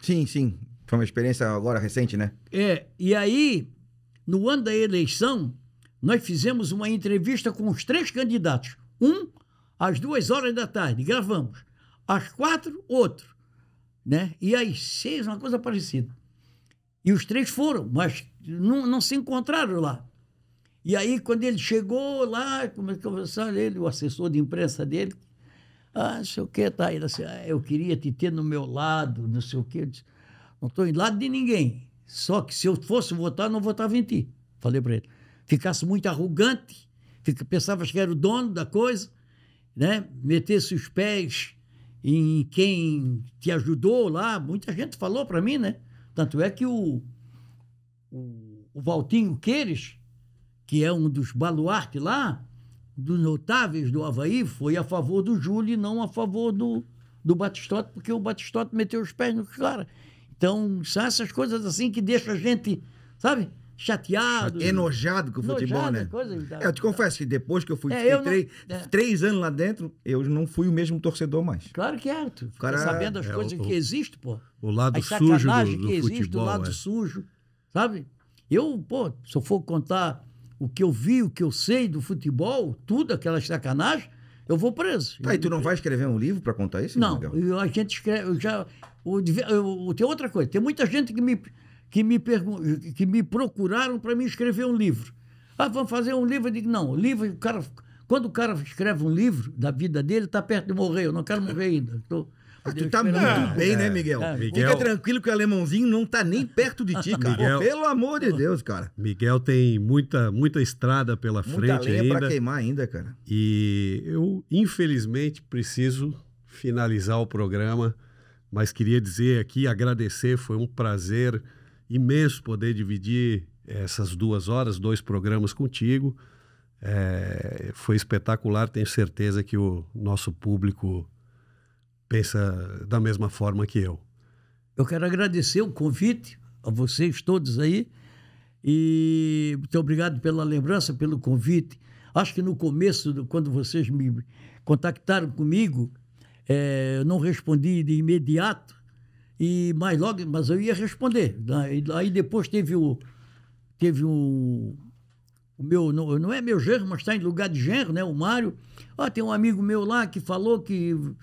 Sim, sim. Foi uma experiência agora recente, né? É. E aí, no ano da eleição, nós fizemos uma entrevista com os três candidatos. Um, às duas horas da tarde, gravamos. Às quatro, outro. Né? E às seis, uma coisa parecida. E os três foram, mas não, não se encontraram lá. E aí, quando ele chegou lá, começou a conversar, ele, o assessor de imprensa dele, ah, não sei o que, tá aí, assim, ah, eu queria te ter no meu lado, não sei o que. disse, não estou em lado de ninguém. Só que se eu fosse votar, não votava em ti. Falei para ele. Ficasse muito arrogante, fica, que era o dono da coisa, né? metesse os pés em quem te ajudou lá. Muita gente falou para mim, né? Tanto é que o, o, o Valtinho Queires, que é um dos baluartes lá, dos notáveis do Havaí, foi a favor do Júlio e não a favor do, do Batistote, porque o Batistote meteu os pés no cara. Então, são essas coisas assim que deixam a gente, sabe? chateado. Enojado com o futebol, né? É coisa, tá, eu te confesso que depois que eu fui, é, eu três, é. três anos lá dentro, eu não fui o mesmo torcedor mais. Claro que é. Tu cara, sabendo as é coisas o, que existem, pô. O lado sujo do, do que existe, futebol, o lado é. sujo, sabe? Eu, pô, se eu for contar o que eu vi, o que eu sei do futebol, tudo, aquela sacanagens, eu vou preso. Tá, eu, e tu não vai escrever um livro para contar isso? Não, eu, a gente escreve, eu já... Eu, eu, tem outra coisa, tem muita gente que me que me, que me procuraram para me escrever um livro. Ah, vamos fazer um livro? Eu digo, não, livro, o cara, quando o cara escreve um livro da vida dele, está perto de morrer, eu não quero morrer ainda. Tô, ah, tu está muito bem, né, é, né, Miguel? É, Miguel? Fica tranquilo que o alemãozinho não está nem perto de ti, cara. Miguel, Pô, pelo amor de Deus, cara. Miguel tem muita, muita estrada pela muita frente lenha ainda. pra queimar ainda, cara. E eu, infelizmente, preciso finalizar o programa, mas queria dizer aqui, agradecer, foi um prazer imenso poder dividir eh, essas duas horas, dois programas contigo. É, foi espetacular, tenho certeza que o nosso público pensa da mesma forma que eu. Eu quero agradecer o convite a vocês todos aí e muito obrigado pela lembrança, pelo convite. Acho que no começo, quando vocês me contactaram comigo, é, eu não respondi de imediato, e, mas logo, mas eu ia responder. Aí depois teve o. Teve O meu, não, não é meu genro, mas está em lugar de genro, né? O Mário. Ah, tem um amigo meu lá que falou que uh,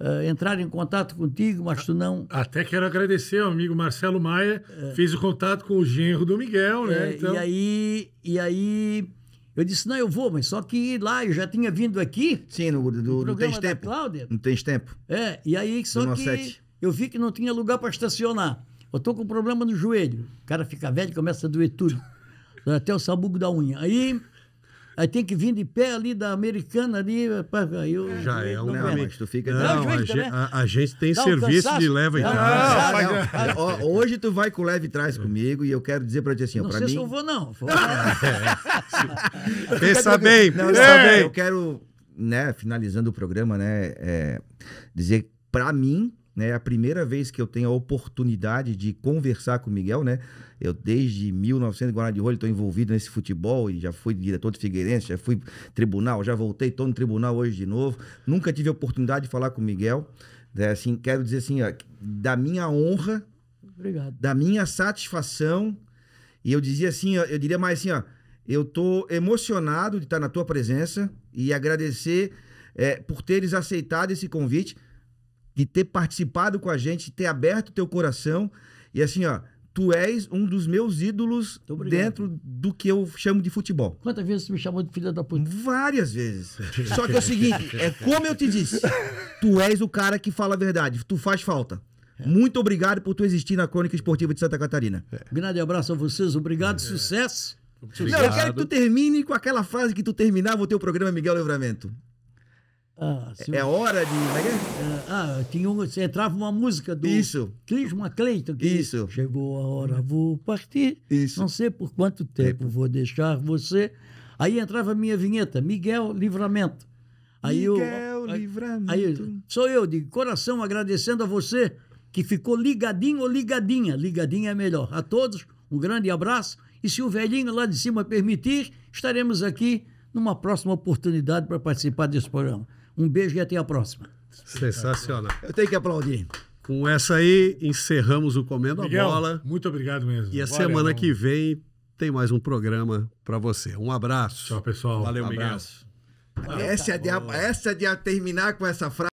eh, entrar em contato contigo, mas tu não. Até quero agradecer ao amigo Marcelo Maia, é. fez o contato com o genro do Miguel, né? É, então... E aí, e aí eu disse, não, eu vou, mas só que lá eu já tinha vindo aqui. Sim, no, do, no programa não tens tempo. Cláudia. Não tens tempo. É, e aí só 19. que eu vi que não tinha lugar para estacionar. Eu tô com problema no joelho. O cara fica velho, começa a doer tudo. Até o sabugo da unha. Aí, aí tem que vir de pé ali da americana ali. Pra, eu, Já é um não, mas tu fica. Não, não a, gente, a, a, gente tem serviço um de leva em casa. Ah, hoje tu vai com o leve trás comigo e eu quero dizer pra ti assim, não ó, sei Se eu vou, não. não. pensa bem, não, pensa bem. Eu quero, né, finalizando o programa, né, é, dizer pra mim né? É a primeira vez que eu tenho a oportunidade de conversar com o Miguel, né? Eu desde 1900 Guarani de Rolho estou envolvido nesse futebol e já fui diretor de Figueirense, já fui tribunal, já voltei, estou no tribunal hoje de novo. Nunca tive a oportunidade de falar com o Miguel. Né? Assim, quero dizer assim, ó, da minha honra, Obrigado. da minha satisfação. E eu dizia assim, ó, eu diria mais assim, ó, eu estou emocionado de estar na tua presença e agradecer é, por teres aceitado esse convite de ter participado com a gente, ter aberto teu coração. E assim, ó, tu és um dos meus ídolos dentro do que eu chamo de futebol. Quantas vezes você me chamou de filha da puta? Várias vezes. Só que é o seguinte, é como eu te disse, tu és o cara que fala a verdade, tu faz falta. É. Muito obrigado por tu existir na Crônica Esportiva de Santa Catarina. É. Grande abraço a vocês, obrigado, é. sucesso. Obrigado. Não, eu quero que tu termine com aquela frase que tu terminava o teu programa Miguel Livramento. Ah, É, é hora de. É é? Ah, ah, tinha um, entrava uma música do. Isso. Clis Cleiton. Que Isso. Chegou a hora, vou partir. Isso. Não sei por quanto tempo, vou deixar você. Aí entrava a minha vinheta, Miguel Livramento. Aí Miguel eu, Livramento. aí, sou eu, de coração, agradecendo a você que ficou ligadinho ou ligadinha. Ligadinha é melhor. A todos, um grande abraço. E se o velhinho lá de cima permitir, estaremos aqui numa próxima oportunidade para participar desse programa. Um beijo e até a próxima. Sensacional. Eu tenho que aplaudir. Com essa aí, encerramos o Comendo Miguel, a Bola. Muito obrigado mesmo. E a Valeu, semana que vem tem mais um programa para você. Um abraço. Tchau, pessoal. Valeu, um abraço. Miguel. Ah, essa, tá é de, essa é de é terminar com essa frase.